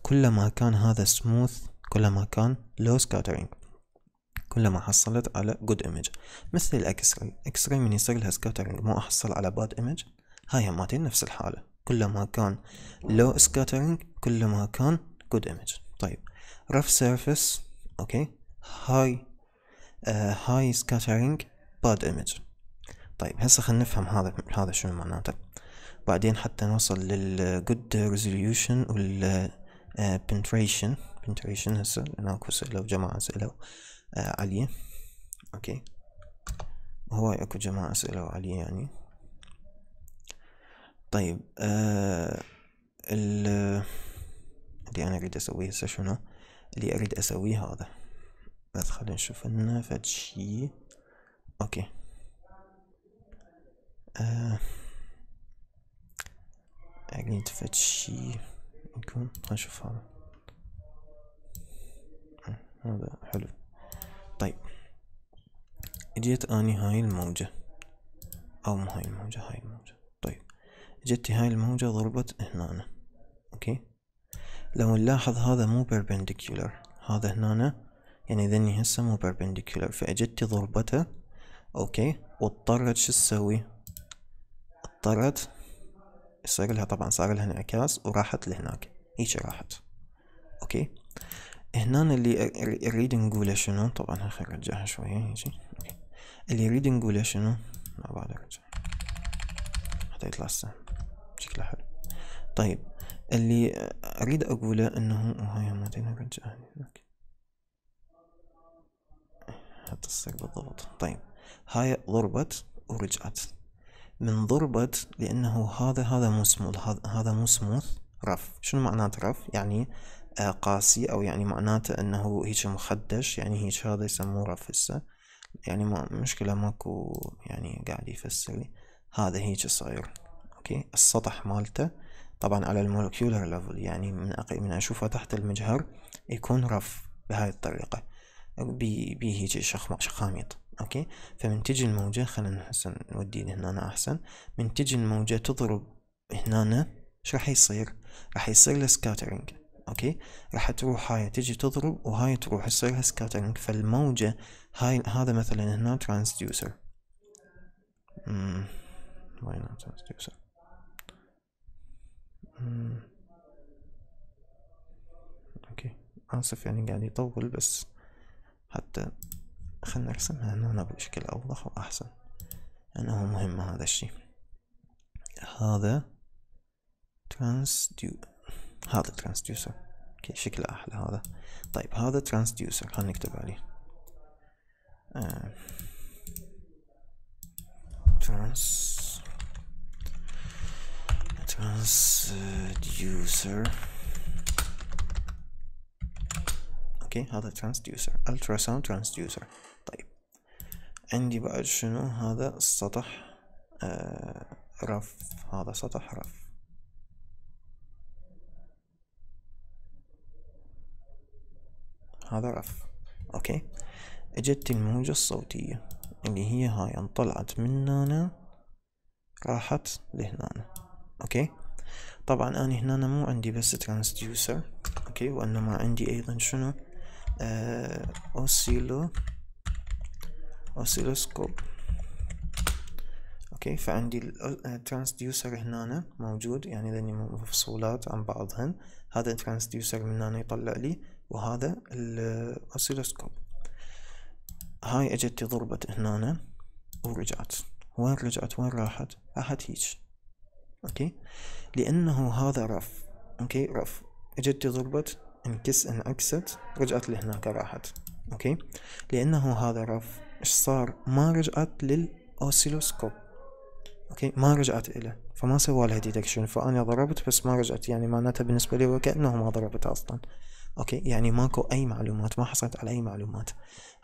A: كلما كان هذا سموث كلما كان لو سكاترينج كلما حصلت على جود ايمج مثل الاكس راي الاكس راي من يصير لها سكاترينج ما احصل على باد ايمج هاي ماتين نفس الحاله كلما كان لو سكاترينج كلما كان جود ايمج طيب رف سيرفس اوكي هاي هاي سكاترينج باد ايمج طيب هسه خلينا نفهم هذا هذا شنو معناته بعدين حتى نوصل للجود ريزوليوشن وال بنتريشن آه، بنتريشن هسه لان اكو اسئله وجماعه اسئله آه، عاليه اوكي هو اكو جماعه اسئله عاليه يعني طيب آه ال اللي انا اريد اسويه هسه شنو آه اللي اريد اسويه هذا بس خلينا نشوف لنا فد شيء اوكي آه. اريد فد يكون خلينا نشوف هذا آه، هذا حلو طيب جيت اني هاي الموجة او مو هاي الموجة هاي الموجة طيب جتي هاي الموجة ضربت هنا أنا. اوكي لو نلاحظ هذا مو perpendicular هذا هنا يعني ذني هسه مو perpendicular فاجت ضربته اوكي واضطرت شو تسوي اضطرت يصير لها طبعا صار لها انعكاس وراحت لهناك هيك راحت اوكي هنا اللي اريد نقوله شنو طبعا خلينا نرجعها شويه هيجي اللي اريد نقوله شنو ما بعد ارجع حتى يطلع السهم شكله حلو طيب اللي أريد أقوله أنه هاي ما أدري هناك حتى تصير بالضبط طيب هاي ضربت ورجعت من ضربت لأنه هذا هذا مو سموث هذا مو سموث رف شنو معناته رف يعني آه، قاسي أو يعني معناته أنه هيك مخدش يعني هيك هذا يسموه رف هسه يعني ما مشكلة ماكو يعني قاعد يفسر لي هذا هيك صاير اوكي السطح مالته طبعا على المولكيولر ليفل يعني من من اشوفها تحت المجهر يكون رف بهاي الطريقة بي بي هيجي شخاميط اوكي فمن تجي الموجة خلينا نحسن نودي هنا احسن من تجي الموجة تضرب هنا ايش راح يصير راح يصير له سكاترينج اوكي راح تروح هاي تجي تضرب وهاي تروح يصير لها سكاترينج فالموجة هاي هذا مثلا هنا ترانسديوسر امم وين ترانسديوسر مم. اوكي اسف يعني قاعد يطول بس حتى خلنا نرسمها هنا بشكل اوضح واحسن لانه يعني مهم هذا الشيء هذا ترانسديو هذا ترانسديوسر اوكي شكله احلى هذا طيب هذا ترانسديوسر خلينا نكتب عليه آه. ترانس transducer اوكي هذا transducer ultrasound transducer طيب عندي بعد شنو هذا السطح آه، رف هذا سطح رف هذا رف اوكي اجت الموجة الصوتية اللي هي هاي انطلعت من هنا راحت لهنا اوكي طبعا انا هنا مو عندي بس ترانسديوسر اوكي وانما عندي ايضا شنو آه اوسيلو اوسيلوسكوب اوكي فعندي الترانسديوسر آه، هنا موجود يعني لاني مفصولات عن بعضهن هذا الترانسديوسر من هنا يطلع لي وهذا الاوسيلوسكوب آه، هاي اجت ضربت هنا ورجعت وين رجعت وين راحت راحت هيج اوكي لانه هذا رف اوكي رف اجتي ضربت انكس انعكست رجعت لهناك راحت اوكي لانه هذا رف ايش صار ما رجعت للاوسيلوسكوب اوكي ما رجعت له فما سوى لها ديتكشن فانا ضربت بس ما رجعت يعني معناتها بالنسبه لي وكانه ما ضربت اصلا اوكي يعني ماكو اي معلومات ما حصلت على اي معلومات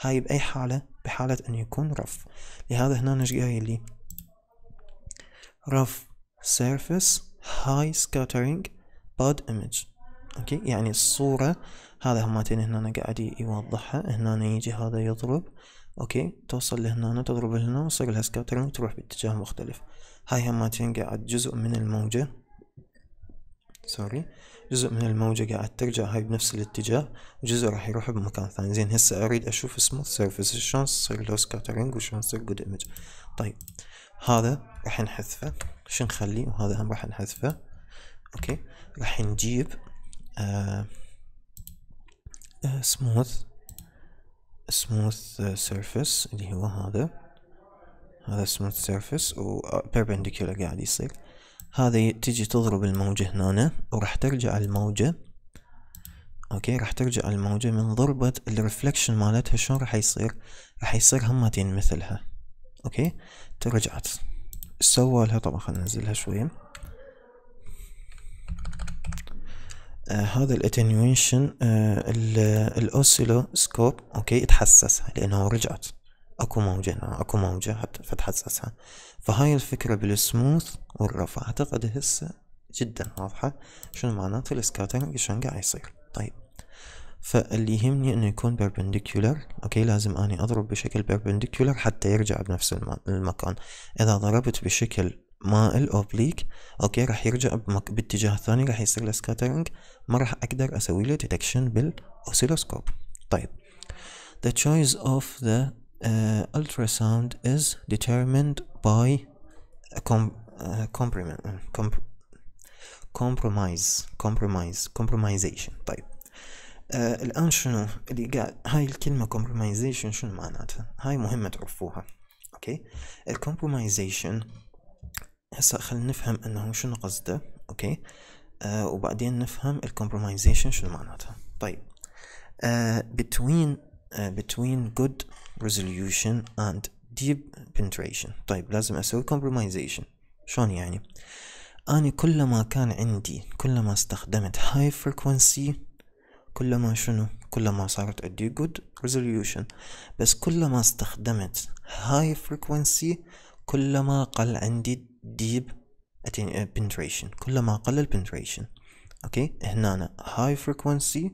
A: هاي باي حاله بحاله انه يكون رف لهذا هنا نجي قايل لي رف surface high scattering بود image اوكي يعني الصورة هذا هماتين هنا قاعد يوضحها هنا يجي هذا يضرب اوكي توصل لهنا تضرب هنا وصير لها سكاترينج تروح باتجاه مختلف هاي هماتين قاعد جزء من الموجة سوري جزء من الموجة قاعد ترجع هاي بنفس الاتجاه وجزء راح يروح بمكان ثاني زين هسه اريد اشوف سموث سيرفيس شلون تصير له سكاترينج وشلون تصير جود ايمج طيب هذا راح نحذفه شو نخلي وهذا هم راح نحذفه اوكي راح نجيب سموث سموث سيرفيس اللي هو هذا هذا سموث سيرفيس وبيربنديكولار قاعد يصير هذا تجي تضرب الموجة هنا وراح ترجع الموجة اوكي راح ترجع الموجة من ضربة الرفلكشن مالتها شلون راح يصير راح يصير همتين مثلها اوكي رجعت سوى لها طبعا خلينا ننزلها شوية آه هذا الاتنيويشن آه الاوسيلوسكوب اوكي اتحسسها لانه رجعت اكو موجة اكو موجة حتى فتحسسها فهاي الفكرة بالسموث والرفع اعتقد هسه جدا واضحة شنو معناته السكاترنج شلون قاعد يصير طيب فاللي يهمني انه يكون perpendicular اوكي لازم اني اضرب بشكل perpendicular حتى يرجع بنفس المكان اذا ضربت بشكل مائل اوبليك اوكي راح يرجع بمك... باتجاه ثاني راح يصير له سكاترنج ما راح اقدر اسوي له ديتكشن بالاوسيلوسكوب طيب the choice of the uh, ultrasound is determined by a com uh, compromise compromise compromise compromisation طيب آه الآن شنو اللي قاعد هاي الكلمة compromisation شنو معناتها هاي مهمة تعرفوها أوكي الكومبرومايزيشن هسا خلينا نفهم أنه شنو قصده أوكي آه وبعدين نفهم الكومبرومايزيشن شنو معناتها طيب آه between آه between good resolution and deep penetration طيب لازم أسوي compromisation شلون يعني اني كلما كان عندي كلما استخدمت high frequency كلما شنو كلما صارت عندي good resolution بس كلما استخدمت high frequency كلما قل عندي deep آه، penetration كلما قل ال penetration اوكي هنا أنا high frequency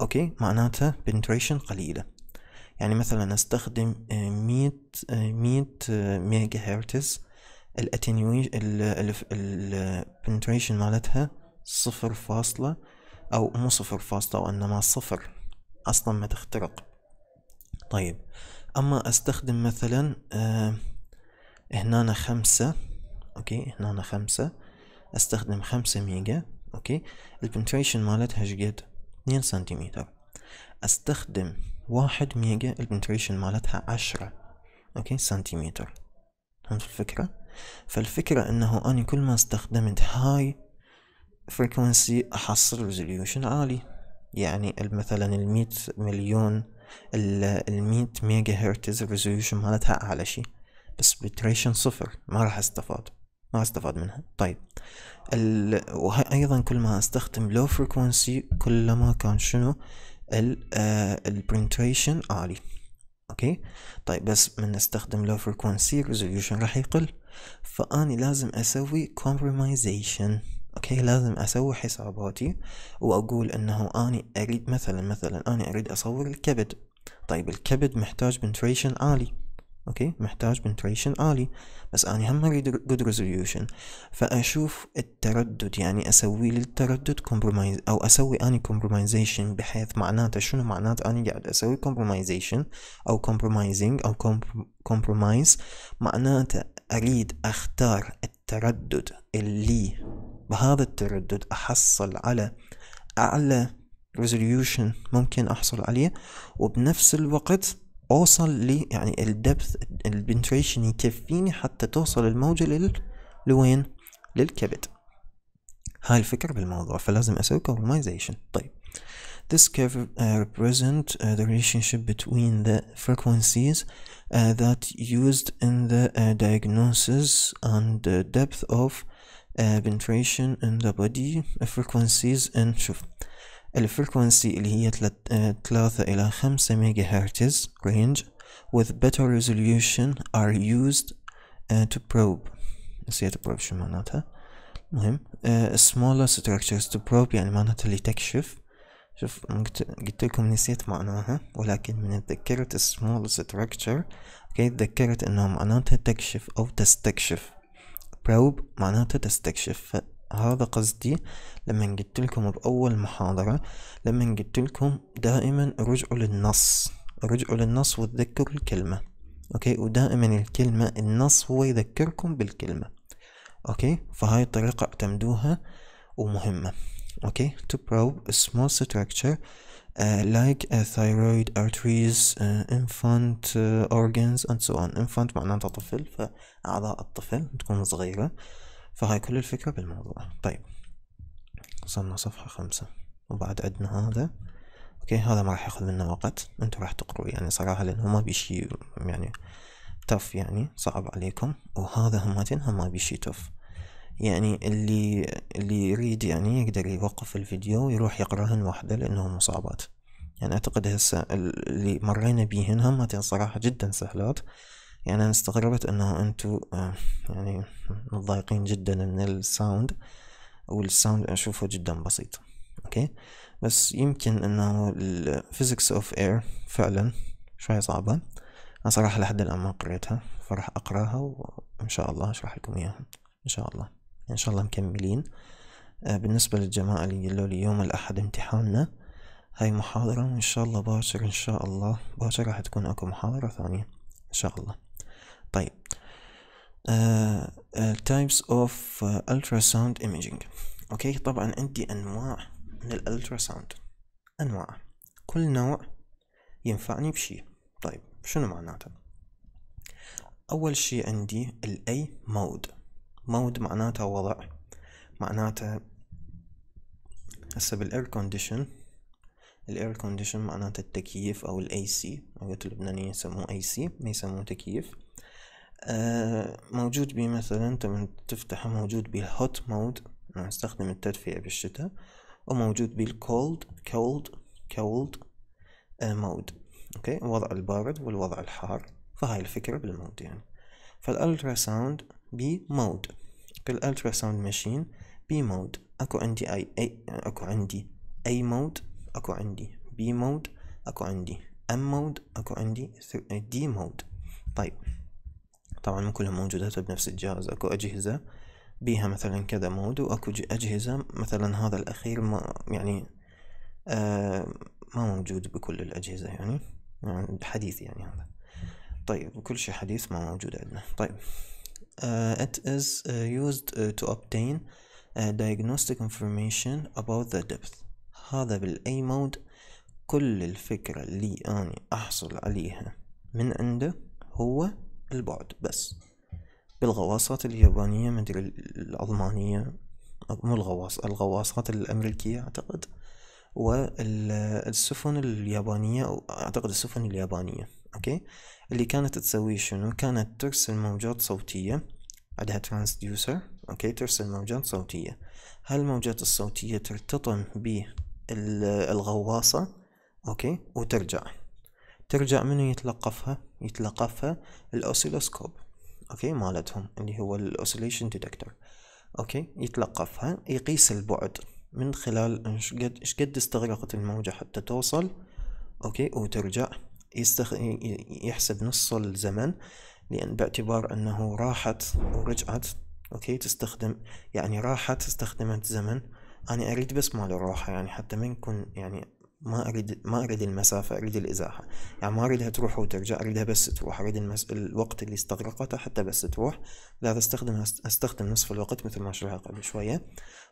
A: اوكي معناتها penetration قليلة يعني مثلا استخدم 100 100 ميجا هرتز ال البنتريشن مالتها صفر فاصلة أو مو صفر فاصلة وإنما صفر أصلا ما تخترق طيب أما أستخدم مثلا آه هنا خمسة أوكي هنا خمسة أستخدم خمسة ميجا أوكي البنتريشن مالتها شقد اثنين سنتيمتر أستخدم واحد ميجا البنتريشن مالتها عشرة أوكي سنتيمتر فهمت الفكرة فالفكرة أنه أنا كل ما استخدمت هاي فريكونسي أحصل ريزوليوشن عالي يعني مثلا ال مليون 100 ميجا هرتز الريزوليوشن مالتها أعلى شي بس بتريشن صفر ما راح استفاد ما استفاد منها طيب ال... ايضا كل ما استخدم لو فريكونسي كل ما كان شنو البرنتريشن آه، عالي اوكي طيب بس من استخدم لو فريكونسي الريزوليوشن راح يقل فاني لازم اسوي كومبرمايزيشن اوكي لازم اسوي حساباتي واقول انه اني اريد مثلا مثلا اني اريد اصور الكبد طيب الكبد محتاج بنتريشن عالي اوكي محتاج بنتريشن عالي بس اني هم اريد جود ريزوليوشن فاشوف التردد يعني اسوي للتردد كومبرومايز او اسوي اني كومبرومايزيشن بحيث معناته شنو معناته اني قاعد اسوي كومبرومايزيشن او كومبرومايزنج او كومبرومايز معناته اريد اختار التردد اللي بهذا التردد أحصل على أعلى ريزوليوشن ممكن أحصل عليه وبنفس الوقت أوصل لي يعني الدبث البنتريشن يكفيني حتى توصل الموجة لل... لوين للكبد هاي الفكرة بالموضوع فلازم أسوي كومبرمايزيشن طيب This curve uh, represent uh, the relationship between the frequencies uh, that used in the uh, diagnosis and the depth of uh, in the body frequencies and شوف الفريكونسي اللي هي 3 الى 5 ميجا هرتز range with better resolution are used to probe نسيت probe شو معناتها مهم uh, smaller structures to probe يعني معناتها اللي تكشف شوف قلت لكم نسيت معناها ولكن من تذكرت small structure اوكي okay, تذكرت انه معناتها تكشف او تستكشف بروب معناتها تستكشف هذا قصدي لما قلت لكم بأول محاضرة لما قلت لكم دائما رجعوا للنص رجعوا للنص وتذكروا الكلمة أوكي ودائما الكلمة النص هو يذكركم بالكلمة أوكي فهاي الطريقة اعتمدوها ومهمة أوكي to probe a small structure uh, like uh, thyroid arteries uh, infant uh, organs and so on infant معناتها طفل فأعضاء الطفل تكون صغيرة فهاي كل الفكرة بالموضوع طيب وصلنا صفحة خمسة وبعد عندنا هذا اوكي هذا ما راح ياخذ منا وقت انتوا راح تقروا يعني صراحة لانه ما بيشي يعني تف يعني صعب عليكم وهذا هماتين هم ما بيشي تف يعني اللي اللي يريد يعني يقدر يوقف الفيديو ويروح يقراهن وحده لأنهم مصابات يعني أعتقد هسه اللي مرينا بيهن همتين صراحة جدا سهلات يعني أنا استغربت أنه أنتو آه، يعني متضايقين جدا من الساوند والساوند أشوفه جدا بسيط أوكي بس يمكن أنه الفيزيكس أوف إير فعلا شوي صعبة أنا صراحة لحد الآن ما قريتها فراح أقراها وإن شاء الله أشرح لكم إياها إن شاء الله ان شاء الله مكملين آه، بالنسبة للجماعة اللي قالوا لي يوم الأحد امتحاننا هاي محاضرة وإن شاء الله باشر إن شاء الله باشر راح تكون أكو محاضرة ثانية إن شاء الله طيب آه, آه، types of آه، ultrasound imaging أوكي طبعا عندي أنواع من الألتراساوند أنواع كل نوع ينفعني بشي طيب شنو معناته أول شي عندي الأي مود مود معناته وضع معناته هسه بالاير كونديشن الاير كونديشن معناته التكييف او الاي سي لغة اللبنانية يسموه اي سي ما يسموه تكييف آه موجود بيه مثلا انت من تفتحه موجود بيه الهوت مود انا استخدم التدفئة بالشتاء وموجود بيه الكولد كولد كولد مود اوكي وضع البارد والوضع الحار فهاي الفكرة بالمود يعني فالالترا ساوند بي مود بالالترا ساوند ماشين بي مود اكو عندي اي, اي اكو عندي اي مود اكو عندي بي مود اكو عندي ام مود اكو عندي دي مود طيب طبعا مو كلها موجودة بنفس الجهاز اكو اجهزة بيها مثلا كذا مود واكو اجهزة مثلا هذا الاخير ما يعني آه ما موجود بكل الاجهزة يعني, يعني حديث يعني هذا طيب كل شيء حديث ما موجود عندنا طيب uh, it is uh, used uh, to obtain uh, diagnostic information about the depth هذا بالاي مود كل الفكرة اللي أنا أحصل عليها من عنده هو البعد بس بالغواصات اليابانية مدري الألمانية مو الغواص الغواصات الأمريكية أعتقد والسفن اليابانية أعتقد السفن اليابانية أوكي اللي كانت تسويه شنو كانت ترسل موجات صوتية عندها ترانسديوسر اوكي ترسل موجات صوتية هالموجات الصوتية ترتطم بالغواصة اوكي وترجع ترجع منو يتلقفها يتلقفها الاوسيلوسكوب اوكي مالتهم اللي هو الاوسيليشن ديتكتور اوكي يتلقفها يقيس البعد من خلال ايش قد استغرقت الموجة حتى توصل اوكي وترجع يستخ... يحسب نص الزمن لأن باعتبار أنه راحت ورجعت أوكي تستخدم يعني راحت استخدمت زمن أنا أريد بس مال الراحة يعني حتى ما يكون يعني ما أريد ما أريد المسافة أريد الإزاحة يعني ما أريدها تروح وترجع أريدها بس تروح أريد المس... الوقت اللي استغرقته حتى بس تروح لا أستخدم أستخدم نصف الوقت مثل ما شرحت قبل شوية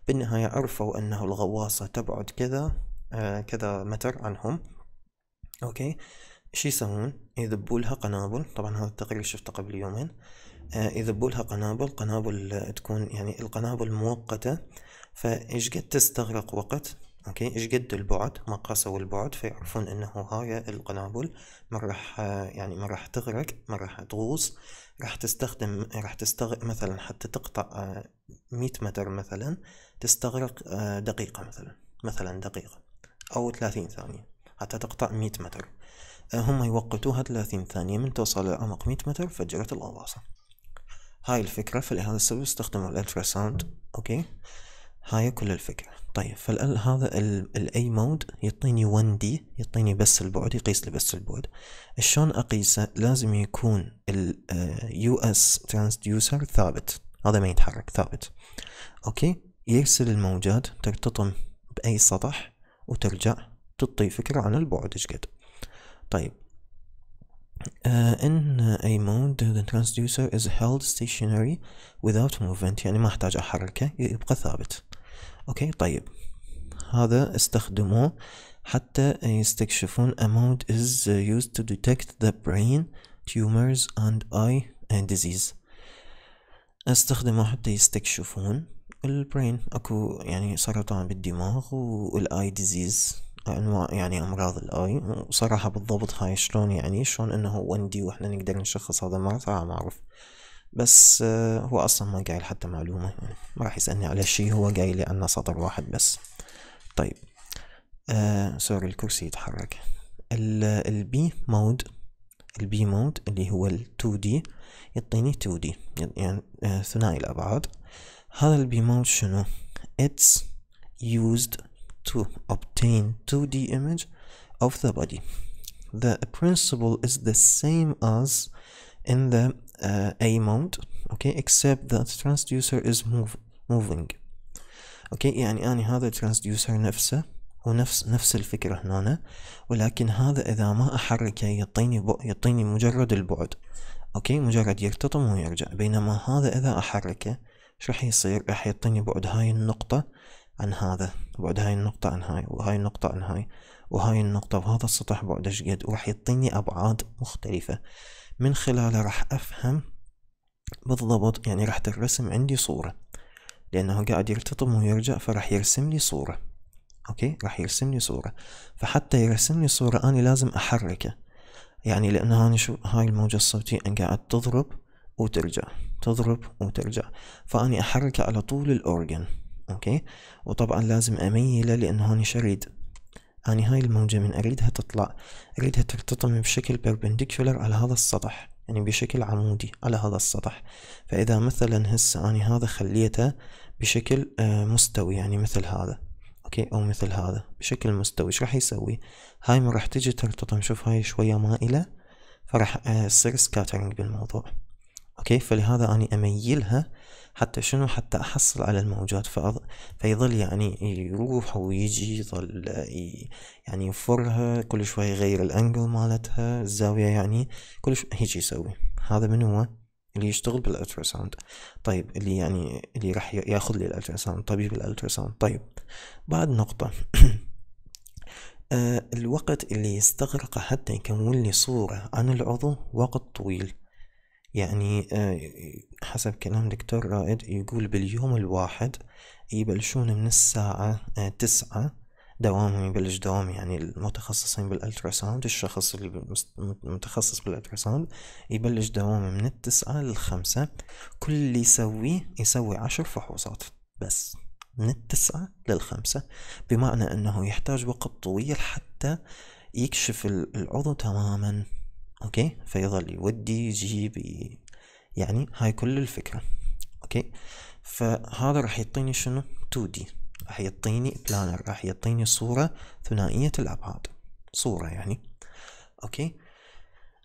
A: بالنهاية عرفوا أنه الغواصة تبعد كذا آه كذا متر عنهم أوكي شي يسوون يذبوا لها قنابل طبعا هذا التقرير شفته قبل يومين يذبوا آه، لها قنابل قنابل تكون يعني القنابل مؤقتة فإيش قد تستغرق وقت اوكي ايش قد البعد ما قاسوا البعد فيعرفون انه هاي القنابل ما راح آه، يعني ما راح تغرق ما راح تغوص راح تستخدم راح تستغرق مثلا حتى تقطع 100 آه، متر مثلا تستغرق دقيقة مثلا مثلا دقيقة او 30 ثانية حتى تقطع 100 متر هم يوقتوها ثلاثين ثانية من توصل لعمق مية متر فجرت الغواصة هاي الفكرة فلهذا السبب استخدموا الالترا ساوند اوكي هاي كل الفكرة طيب هذا الاي مود يعطيني 1 دي يعطيني بس البعد يقيس لي بس البعد شلون اقيسه لازم يكون اليو اس ترانسديوسر ثابت هذا ما يتحرك ثابت اوكي يرسل الموجات ترتطم باي سطح وترجع تعطي فكرة عن البعد ايش قد طيب آه، ان a mode the transducer is held stationary without movement يعني ما احتاج احركه يبقى ثابت اوكي طيب هذا استخدموه حتى يستكشفون a mode is used to detect the brain tumors and eye and disease استخدموه حتى يستكشفون البرين اكو يعني سرطان بالدماغ والاي ديزيز انواع يعني امراض الاي وصراحة بالضبط هاي شلون يعني شلون انه هو 1 دي واحنا نقدر نشخص هذا المرض صراحة ما اعرف بس آه، هو اصلا ما قايل حتى معلومة يعني ما راح يسألني على شي هو قايل لي انه سطر واحد بس طيب آه سوري الكرسي يتحرك البي مود البي مود اللي هو ال 2 دي يعطيني 2 دي يعني آه، ثنائي الابعاد هذا البي مود شنو اتس يوزد to obtain 2D image of the body. The principle is the same as in the uh, A mount, okay except that transducer is move, moving okay يعني أنا هذا transducer نفسه ونفس نفس الفكرة هنا ولكن هذا إذا ما أحركه يعطيني يعطيني مجرد البعد اوكي مجرد يرتطم ويرجع بينما هذا اذا احركه ايش راح يصير راح يعطيني بعد هاي النقطة عن هذا بعد هاي النقطة عن هاي وهاي النقطة عن هاي وهاي النقطة وهذا السطح بعد قد وراح يعطيني أبعاد مختلفة من خلاله راح أفهم بالضبط يعني راح ترسم عندي صورة لأنه قاعد يرتطم ويرجع فراح يرسم لي صورة أوكي راح يرسم لي صورة فحتى يرسم لي صورة أنا لازم أحركه يعني لأن أنا شو هاي الموجة الصوتية أن قاعد تضرب وترجع تضرب وترجع فأني أحركه على طول الأورجن اوكي وطبعا لازم اميله لان هوني شريد اني هاي الموجة من اريدها تطلع اريدها ترتطم بشكل بيربنديكولر على هذا السطح يعني بشكل عمودي على هذا السطح فاذا مثلا هسه اني هذا خليته بشكل آه، مستوي يعني مثل هذا اوكي او مثل هذا بشكل مستوي ايش راح يسوي هاي من راح تجي ترتطم شوف هاي شوية مائلة فراح آه، يصير سكاترنج بالموضوع اوكي فلهذا اني اميلها حتى شنو حتى احصل على الموجات فأض... فيظل يعني يروح ويجي يظل يعني يفرها كل شوي يغير الانجل مالتها الزاوية يعني كل شوي هيجي يسوي هذا من هو اللي يشتغل بالالتراساوند طيب اللي يعني اللي راح ياخذ لي الالتراساوند طبيب الالتراساوند طيب بعد نقطة آه، الوقت اللي يستغرقه حتى يكون لي صورة عن العضو وقت طويل يعني آه، حسب كلام دكتور رائد يقول باليوم الواحد يبلشون من الساعة آه، تسعة دوامهم يبلش دوام يعني المتخصصين بالالتراساوند الشخص المتخصص بالالتراساوند يبلش دوامه من التسعة للخمسة كل اللي يسويه يسوي عشر فحوصات بس من التسعة للخمسة بمعنى أنه يحتاج وقت طويل حتى يكشف العضو تماما اوكي فيظل يودي يجيب يعني هاي كل الفكرة اوكي فهذا راح يعطيني شنو 2D راح يعطيني بلانر راح يعطيني صورة ثنائية الابعاد صورة يعني اوكي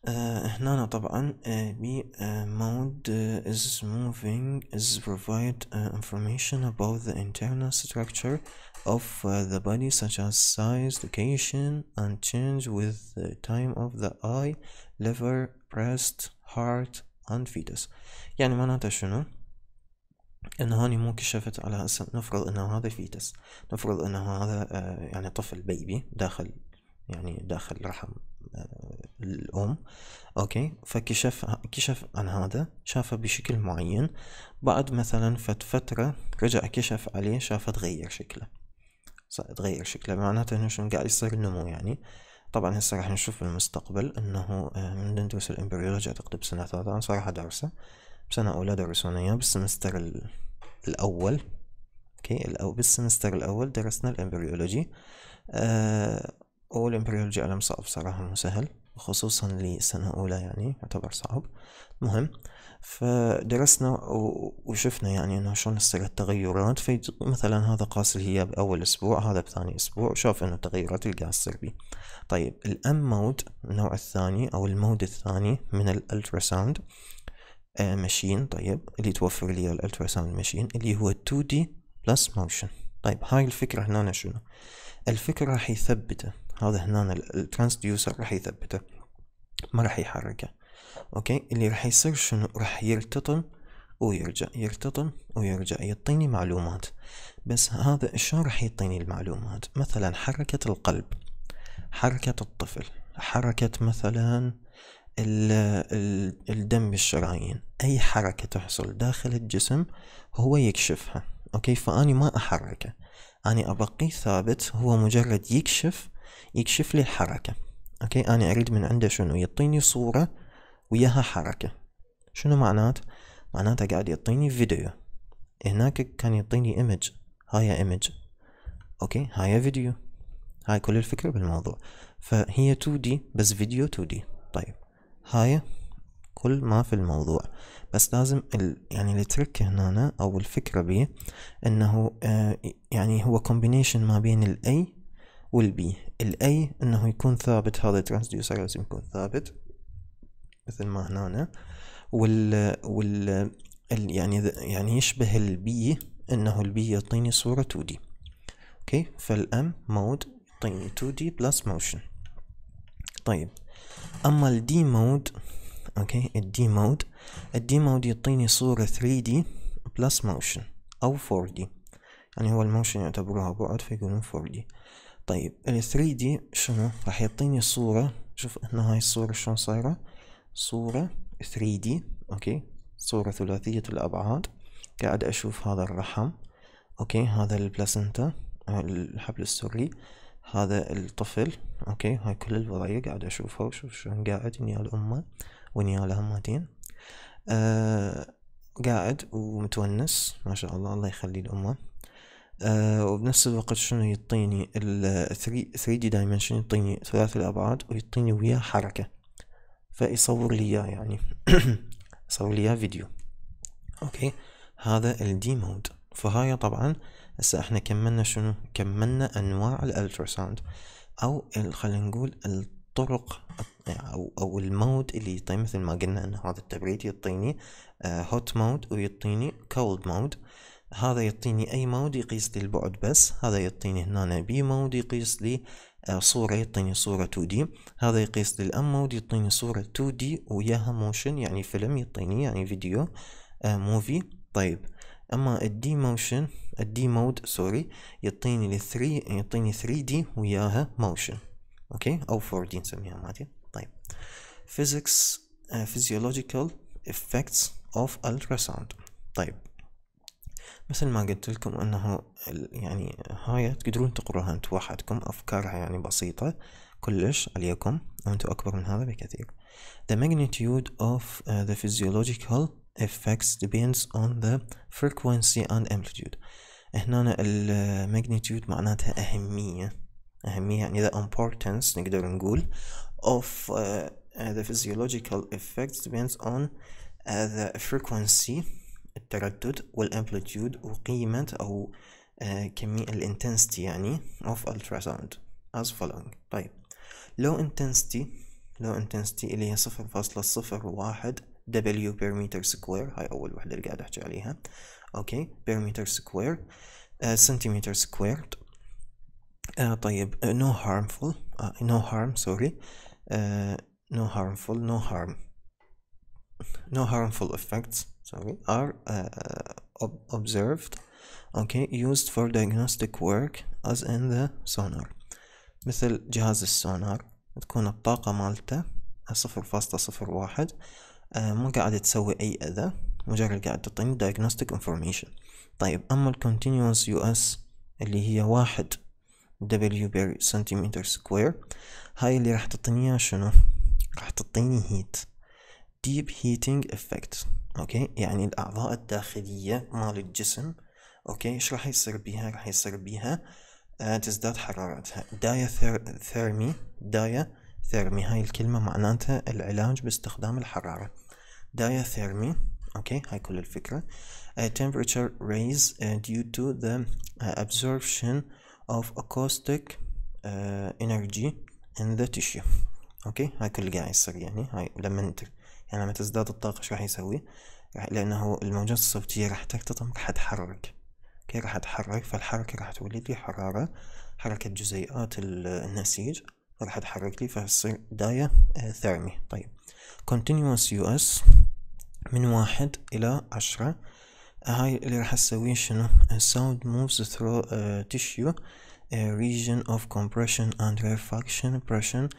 A: آه هنا طبعا آه بي آه mode uh, is moving is provide uh, information about the internal structure of uh, the body such as size location and change with the time of the eye liver breast heart and fetus يعني معناتها شنو ان هاني مو كشفت على اساس نفرض انه هذا فيتس نفرض انه هذا آه، يعني طفل بيبي داخل يعني داخل رحم آه، الأم أوكي فكشف كشف عن هذا شافه بشكل معين بعد مثلا فت فترة رجع كشف عليه شافه تغير شكله تغير شكلها معناته انه شنو قاعد يصير النمو يعني طبعا هسه راح نشوف بالمستقبل انه آه، من ندرس الامبريولوجي اعتقد بسنة ثالثة انا صراحة درسه بسنة اولى درسونا اياه بالسمستر الاول اوكي الأو بالسمستر الاول درسنا الامبريولوجي آه، اول والامبريولوجي علم صعب صراحة مو سهل وخصوصا لسنة اولى يعني يعتبر صعب المهم فدرسنا وشفنا يعني انه شلون تصير التغيرات يعني فمثلا هذا قاس هي باول اسبوع هذا بثاني اسبوع شاف انه تغيرات القاس السلبي طيب الام مود النوع الثاني او المود الثاني من الالتراساوند آه ماشين طيب اللي توفر لي الالتراساوند ماشين اللي هو 2 دي بلس موشن طيب هاي الفكرة هنا شنو الفكرة راح يثبته هذا هنا الترانسديوسر راح يثبته ما راح يحركه اوكي اللي راح يصير شنو راح يلتطم ويرجع يلتطم ويرجع يعطيني معلومات بس هذا شلون راح يعطيني المعلومات مثلا حركة القلب حركة الطفل حركة مثلا الدم بالشرايين أي حركة تحصل داخل الجسم هو يكشفها أوكي فأني ما أحركه أنا أبقيه ثابت هو مجرد يكشف يكشف لي الحركة أوكي أنا أريد من عنده شنو يعطيني صورة وياها حركة شنو معنات؟ معناتها قاعد يعطيني فيديو هناك كان يعطيني ايمج هاي ايمج اوكي هاي فيديو هاي كل الفكرة بالموضوع فهي 2 d بس فيديو 2 d طيب هاي كل ما في الموضوع بس لازم ال يعني الترك هنا او الفكرة بيه انه آه يعني هو كومبينيشن ما بين الاي والبي الاي انه يكون ثابت هذا الترانسديوسر لازم يكون ثابت مثل ما هنا وال وال يعني يعني يشبه البي انه البي يعطيني صورة 2 2D اوكي فالام مود يعطيني 2 d بلس موشن طيب اما الدي مود اوكي الدي مود الدي مود يعطيني صورة 3 3D بلس موشن او 4 d يعني هو الموشن يعتبروها بعد فيقولون 4 d طيب ال 3 d شنو راح يعطيني صورة شوف هنا هاي الصورة شلون صايرة صورة 3D أوكي صورة ثلاثية الأبعاد قاعد أشوف هذا الرحم أوكي هذا البلاسنتا الحبل السري هذا الطفل أوكي هاي كل الوضعية قاعد أشوفها وشوف شلون قاعد ويا الأمة ويا همتين آه قاعد ومتونس ما شاء الله الله يخلي الأمة أه وبنفس الوقت شنو يعطيني ال 3 دي دايمنشن يعطيني ثلاث الأبعاد ويعطيني وياه حركة فيصور لي اياه يعني يصور لي اياه فيديو اوكي هذا الدي مود فهاي طبعا هسه احنا كملنا شنو كملنا انواع الالتراساوند او خلينا نقول الطرق او او المود اللي يعطي مثل ما قلنا ان هذا التبريد يعطيني هوت آه، مود ويعطيني كولد مود هذا يعطيني اي مود يقيس لي البعد بس هذا يعطيني هنا بي مود يقيس لي آه، صورة يعطيني صورة 2D هذا يقيس لي مود يعطيني صورة 2D وياها موشن يعني فيلم يعطيني يعني فيديو موفي آه، طيب اما الدي موشن الدي مود سوري يعطيني الثري يعطيني 3 d وياها موشن اوكي او 4 4D نسميها مادي طيب physics uh, physiological effects of ultrasound طيب مثل ما قلت لكم انه يعني هاي تقدرون تقروها انت وحدكم افكارها يعني بسيطة كلش عليكم وانتم اكبر من هذا بكثير The magnitude of uh, the physiological effects depends on the frequency and amplitude هنا magnitude معناتها أهمية أهمية يعني the importance نقدر نقول of uh, the physiological effects depends on uh, the frequency التردد والامبليتيود وقيمة أو كمية الانتنستي يعني of ultrasound as following طيب low intensity low intensity اللي هي صفر فاصلة صفر واحد W per meter square هاي أول وحدة اللي قاعد أحكي عليها أوكي per meter square سنتيمتر uh, squared uh, طيب uh, no harmful uh, no harm sorry uh, no harmful no harm no harmful effects sorry are uh, ob observed okay used for diagnostic work as in the sonar مثل جهاز السونار تكون الطاقة مالته صفر فاصلة صفر واحد مو قاعد تسوي أي أذى مجرد قاعد تعطيني diagnostic information طيب أما ال continuous US اللي هي واحد W per centimeter square هاي اللي راح تعطيني شنو راح تعطيني heat deep heating effect اوكي يعني الاعضاء الداخليه مال الجسم اوكي ايش راح يصير بيها راح يصير بيها آه تزداد حرارتها دايا ثير... ثيرمي دايا ثيرمي هاي الكلمه معناتها العلاج باستخدام الحراره دايا ثيرمي اوكي هاي كل الفكره uh, temperature raise uh, due to the uh, absorption of acoustic uh, energy in the tissue اوكي هاي كل قاعد يصير يعني هاي لما انت يعني لما تزداد الطاقة شو راح يسوي؟ لأنه الموجات الصوتية راح ترتطم راح تحرك اوكي راح تحرك فالحركة راح تولد لي حرارة حركة جزيئات النسيج راح تحرك لي فتصير داية آه، ثيرمي طيب continuous يو اس من واحد إلى عشرة آه، هاي اللي راح تسويه شنو آه، sound moves through uh, tissue region of compression and refraction pressure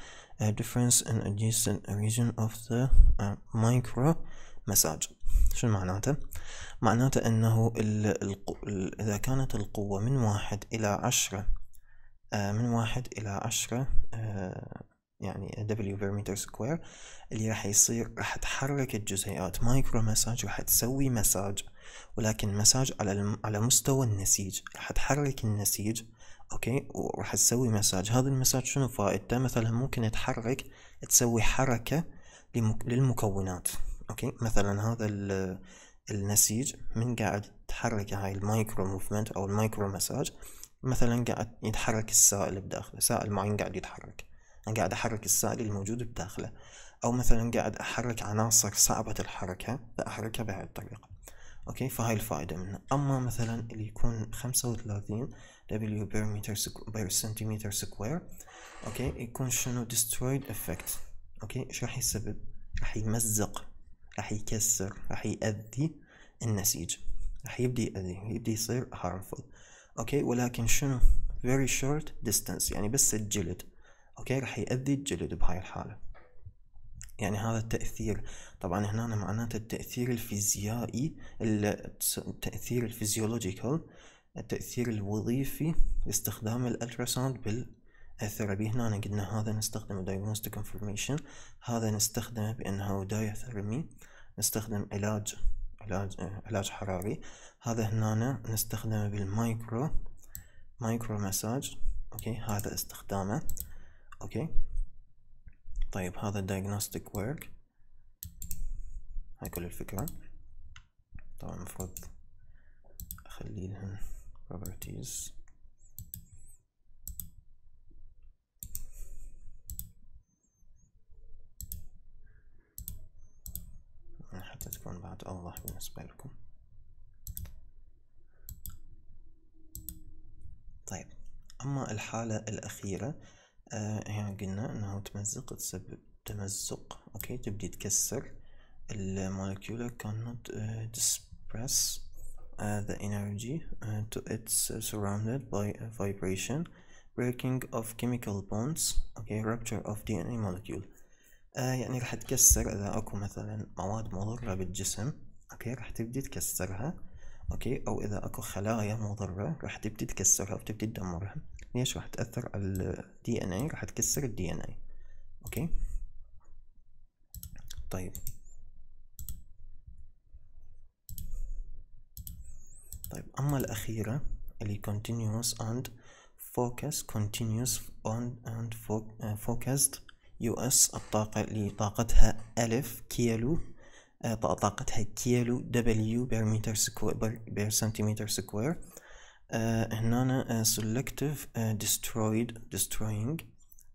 A: a difference in adjacent region of the uh, micro massage شو معناته؟ معناته أنه الـ الـ الـ إذا كانت القوة من واحد إلى عشرة آه، من واحد إلى عشرة آه، يعني W per meter square اللي راح يصير راح تحرك الجزيئات مايكرو مساج راح تسوي مساج ولكن مساج على على مستوى النسيج راح تحرك النسيج اوكي وراح تسوي مساج هذا المساج شنو فائدته مثلا ممكن تحرك تسوي حركة للمكونات اوكي مثلا هذا النسيج من قاعد تحرك هاي المايكرو موفمنت او المايكرو مساج مثلا قاعد يتحرك السائل بداخله سائل معين قاعد يتحرك انا قاعد احرك السائل الموجود بداخله او مثلا قاعد احرك عناصر صعبة الحركة فاحركها بهاي الطريقة اوكي فهاي الفائدة منه اما مثلا اللي يكون خمسة وثلاثين W per meter per centimeter square اوكي يكون شنو destroyed effect اوكي ايش راح يسبب راح يمزق راح يكسر راح يأذي النسيج راح يبدي يأذي يبدي يصير harmful اوكي ولكن شنو very short distance يعني بس الجلد اوكي راح يأذي الجلد بهاي الحالة يعني هذا التأثير طبعا هنا معناته التأثير الفيزيائي التأثير الفيزيولوجيكال التأثير الوظيفي استخدام الالتراساوند بالثيرابي هنا قلنا هذا نستخدم diagnostic information هذا نستخدمه بأنه diathermy نستخدم علاج علاج آه، علاج حراري هذا هنا نستخدمه بالمايكرو مايكرو مساج اوكي هذا استخدامه اوكي طيب هذا diagnostic work هاي كل الفكرة طبعا المفروض اخلي لهم properties حتى تكون بعد أوضح بالنسبة لكم طيب أما الحالة الأخيرة آه يعني قلنا أنه تمزق تسبب تمزق أوكي تبدي تكسر المولكيولا cannot uh, uh, the energy uh, to it's uh, surrounded by a vibration breaking of chemical bonds okay rupture of DNA molecule uh, يعني راح تكسر اذا اكو مثلا مواد مضرة بالجسم اوكي راح تبدي تكسرها اوكي او اذا اكو خلايا مضرة راح تبدي تكسرها وتبدي تدمرها ليش راح تأثر على ال DNA راح تكسر ال DNA اوكي طيب أما الأخيرة اللي continuous and focus continuous on and focused US الطاقة اللي طاقتها ألف كيلو آه، طاقتها كيلو دبليو بير متر سكوير بير سنتيمتر سكوير هنا selective آه، destroyed destroying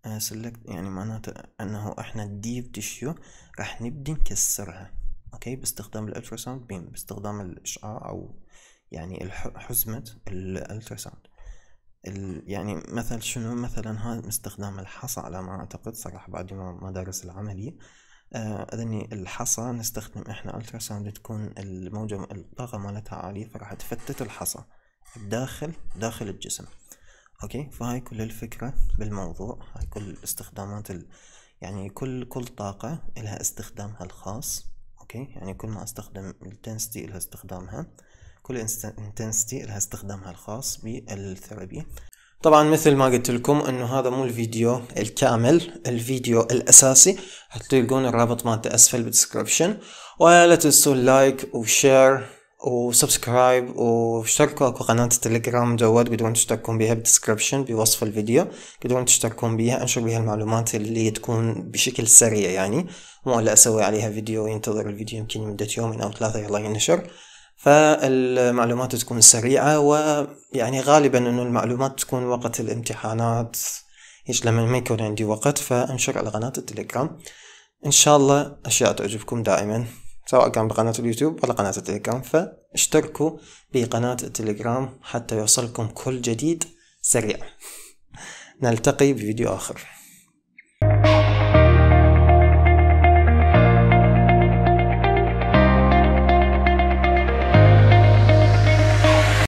A: آه، select يعني معناته انه احنا الديب تشيو راح نبدي نكسرها اوكي باستخدام الالتراساوند بيم باستخدام الاشعاع او يعني حزمة الالتراساوند يعني مثل شنو مثلا هذا استخدام الحصى على ما اعتقد صراحة بعد ما درس العملية آه، اذني الحصى نستخدم احنا التراساوند تكون الموجة الطاقة مالتها عالية فراح تفتت الحصى داخل داخل الجسم اوكي فهاي كل الفكرة بالموضوع هاي كل استخدامات ال... يعني كل كل طاقة لها استخدامها الخاص اوكي يعني كل ما استخدم التنستي لها استخدامها كل انتنستي لها استخدامها الخاص بالثيرابي طبعا مثل ما قلت لكم انه هذا مو الفيديو الكامل الفيديو الاساسي حتلقون الرابط مالته اسفل بالدسكربشن ولا تنسوا اللايك وشير وسبسكرايب واشتركوا اكو قناة التليجرام جوات تقدرون تشتركون بها بالدسكربشن بوصف الفيديو تقدرون تشتركون بها انشر بها المعلومات اللي تكون بشكل سريع يعني مو الا اسوي عليها فيديو وينتظر الفيديو يمكن مدة يومين او ثلاثة يلا ينشر فالمعلومات تكون سريعة ويعني غالبا انه المعلومات تكون وقت الامتحانات إيش لما ما يكون عندي وقت فانشر على قناة التليجرام ان شاء الله اشياء تعجبكم دائما سواء كان بقناة اليوتيوب ولا قناة التليجرام فاشتركوا بقناة التليجرام حتى يوصلكم كل جديد سريع نلتقي بفيديو آخر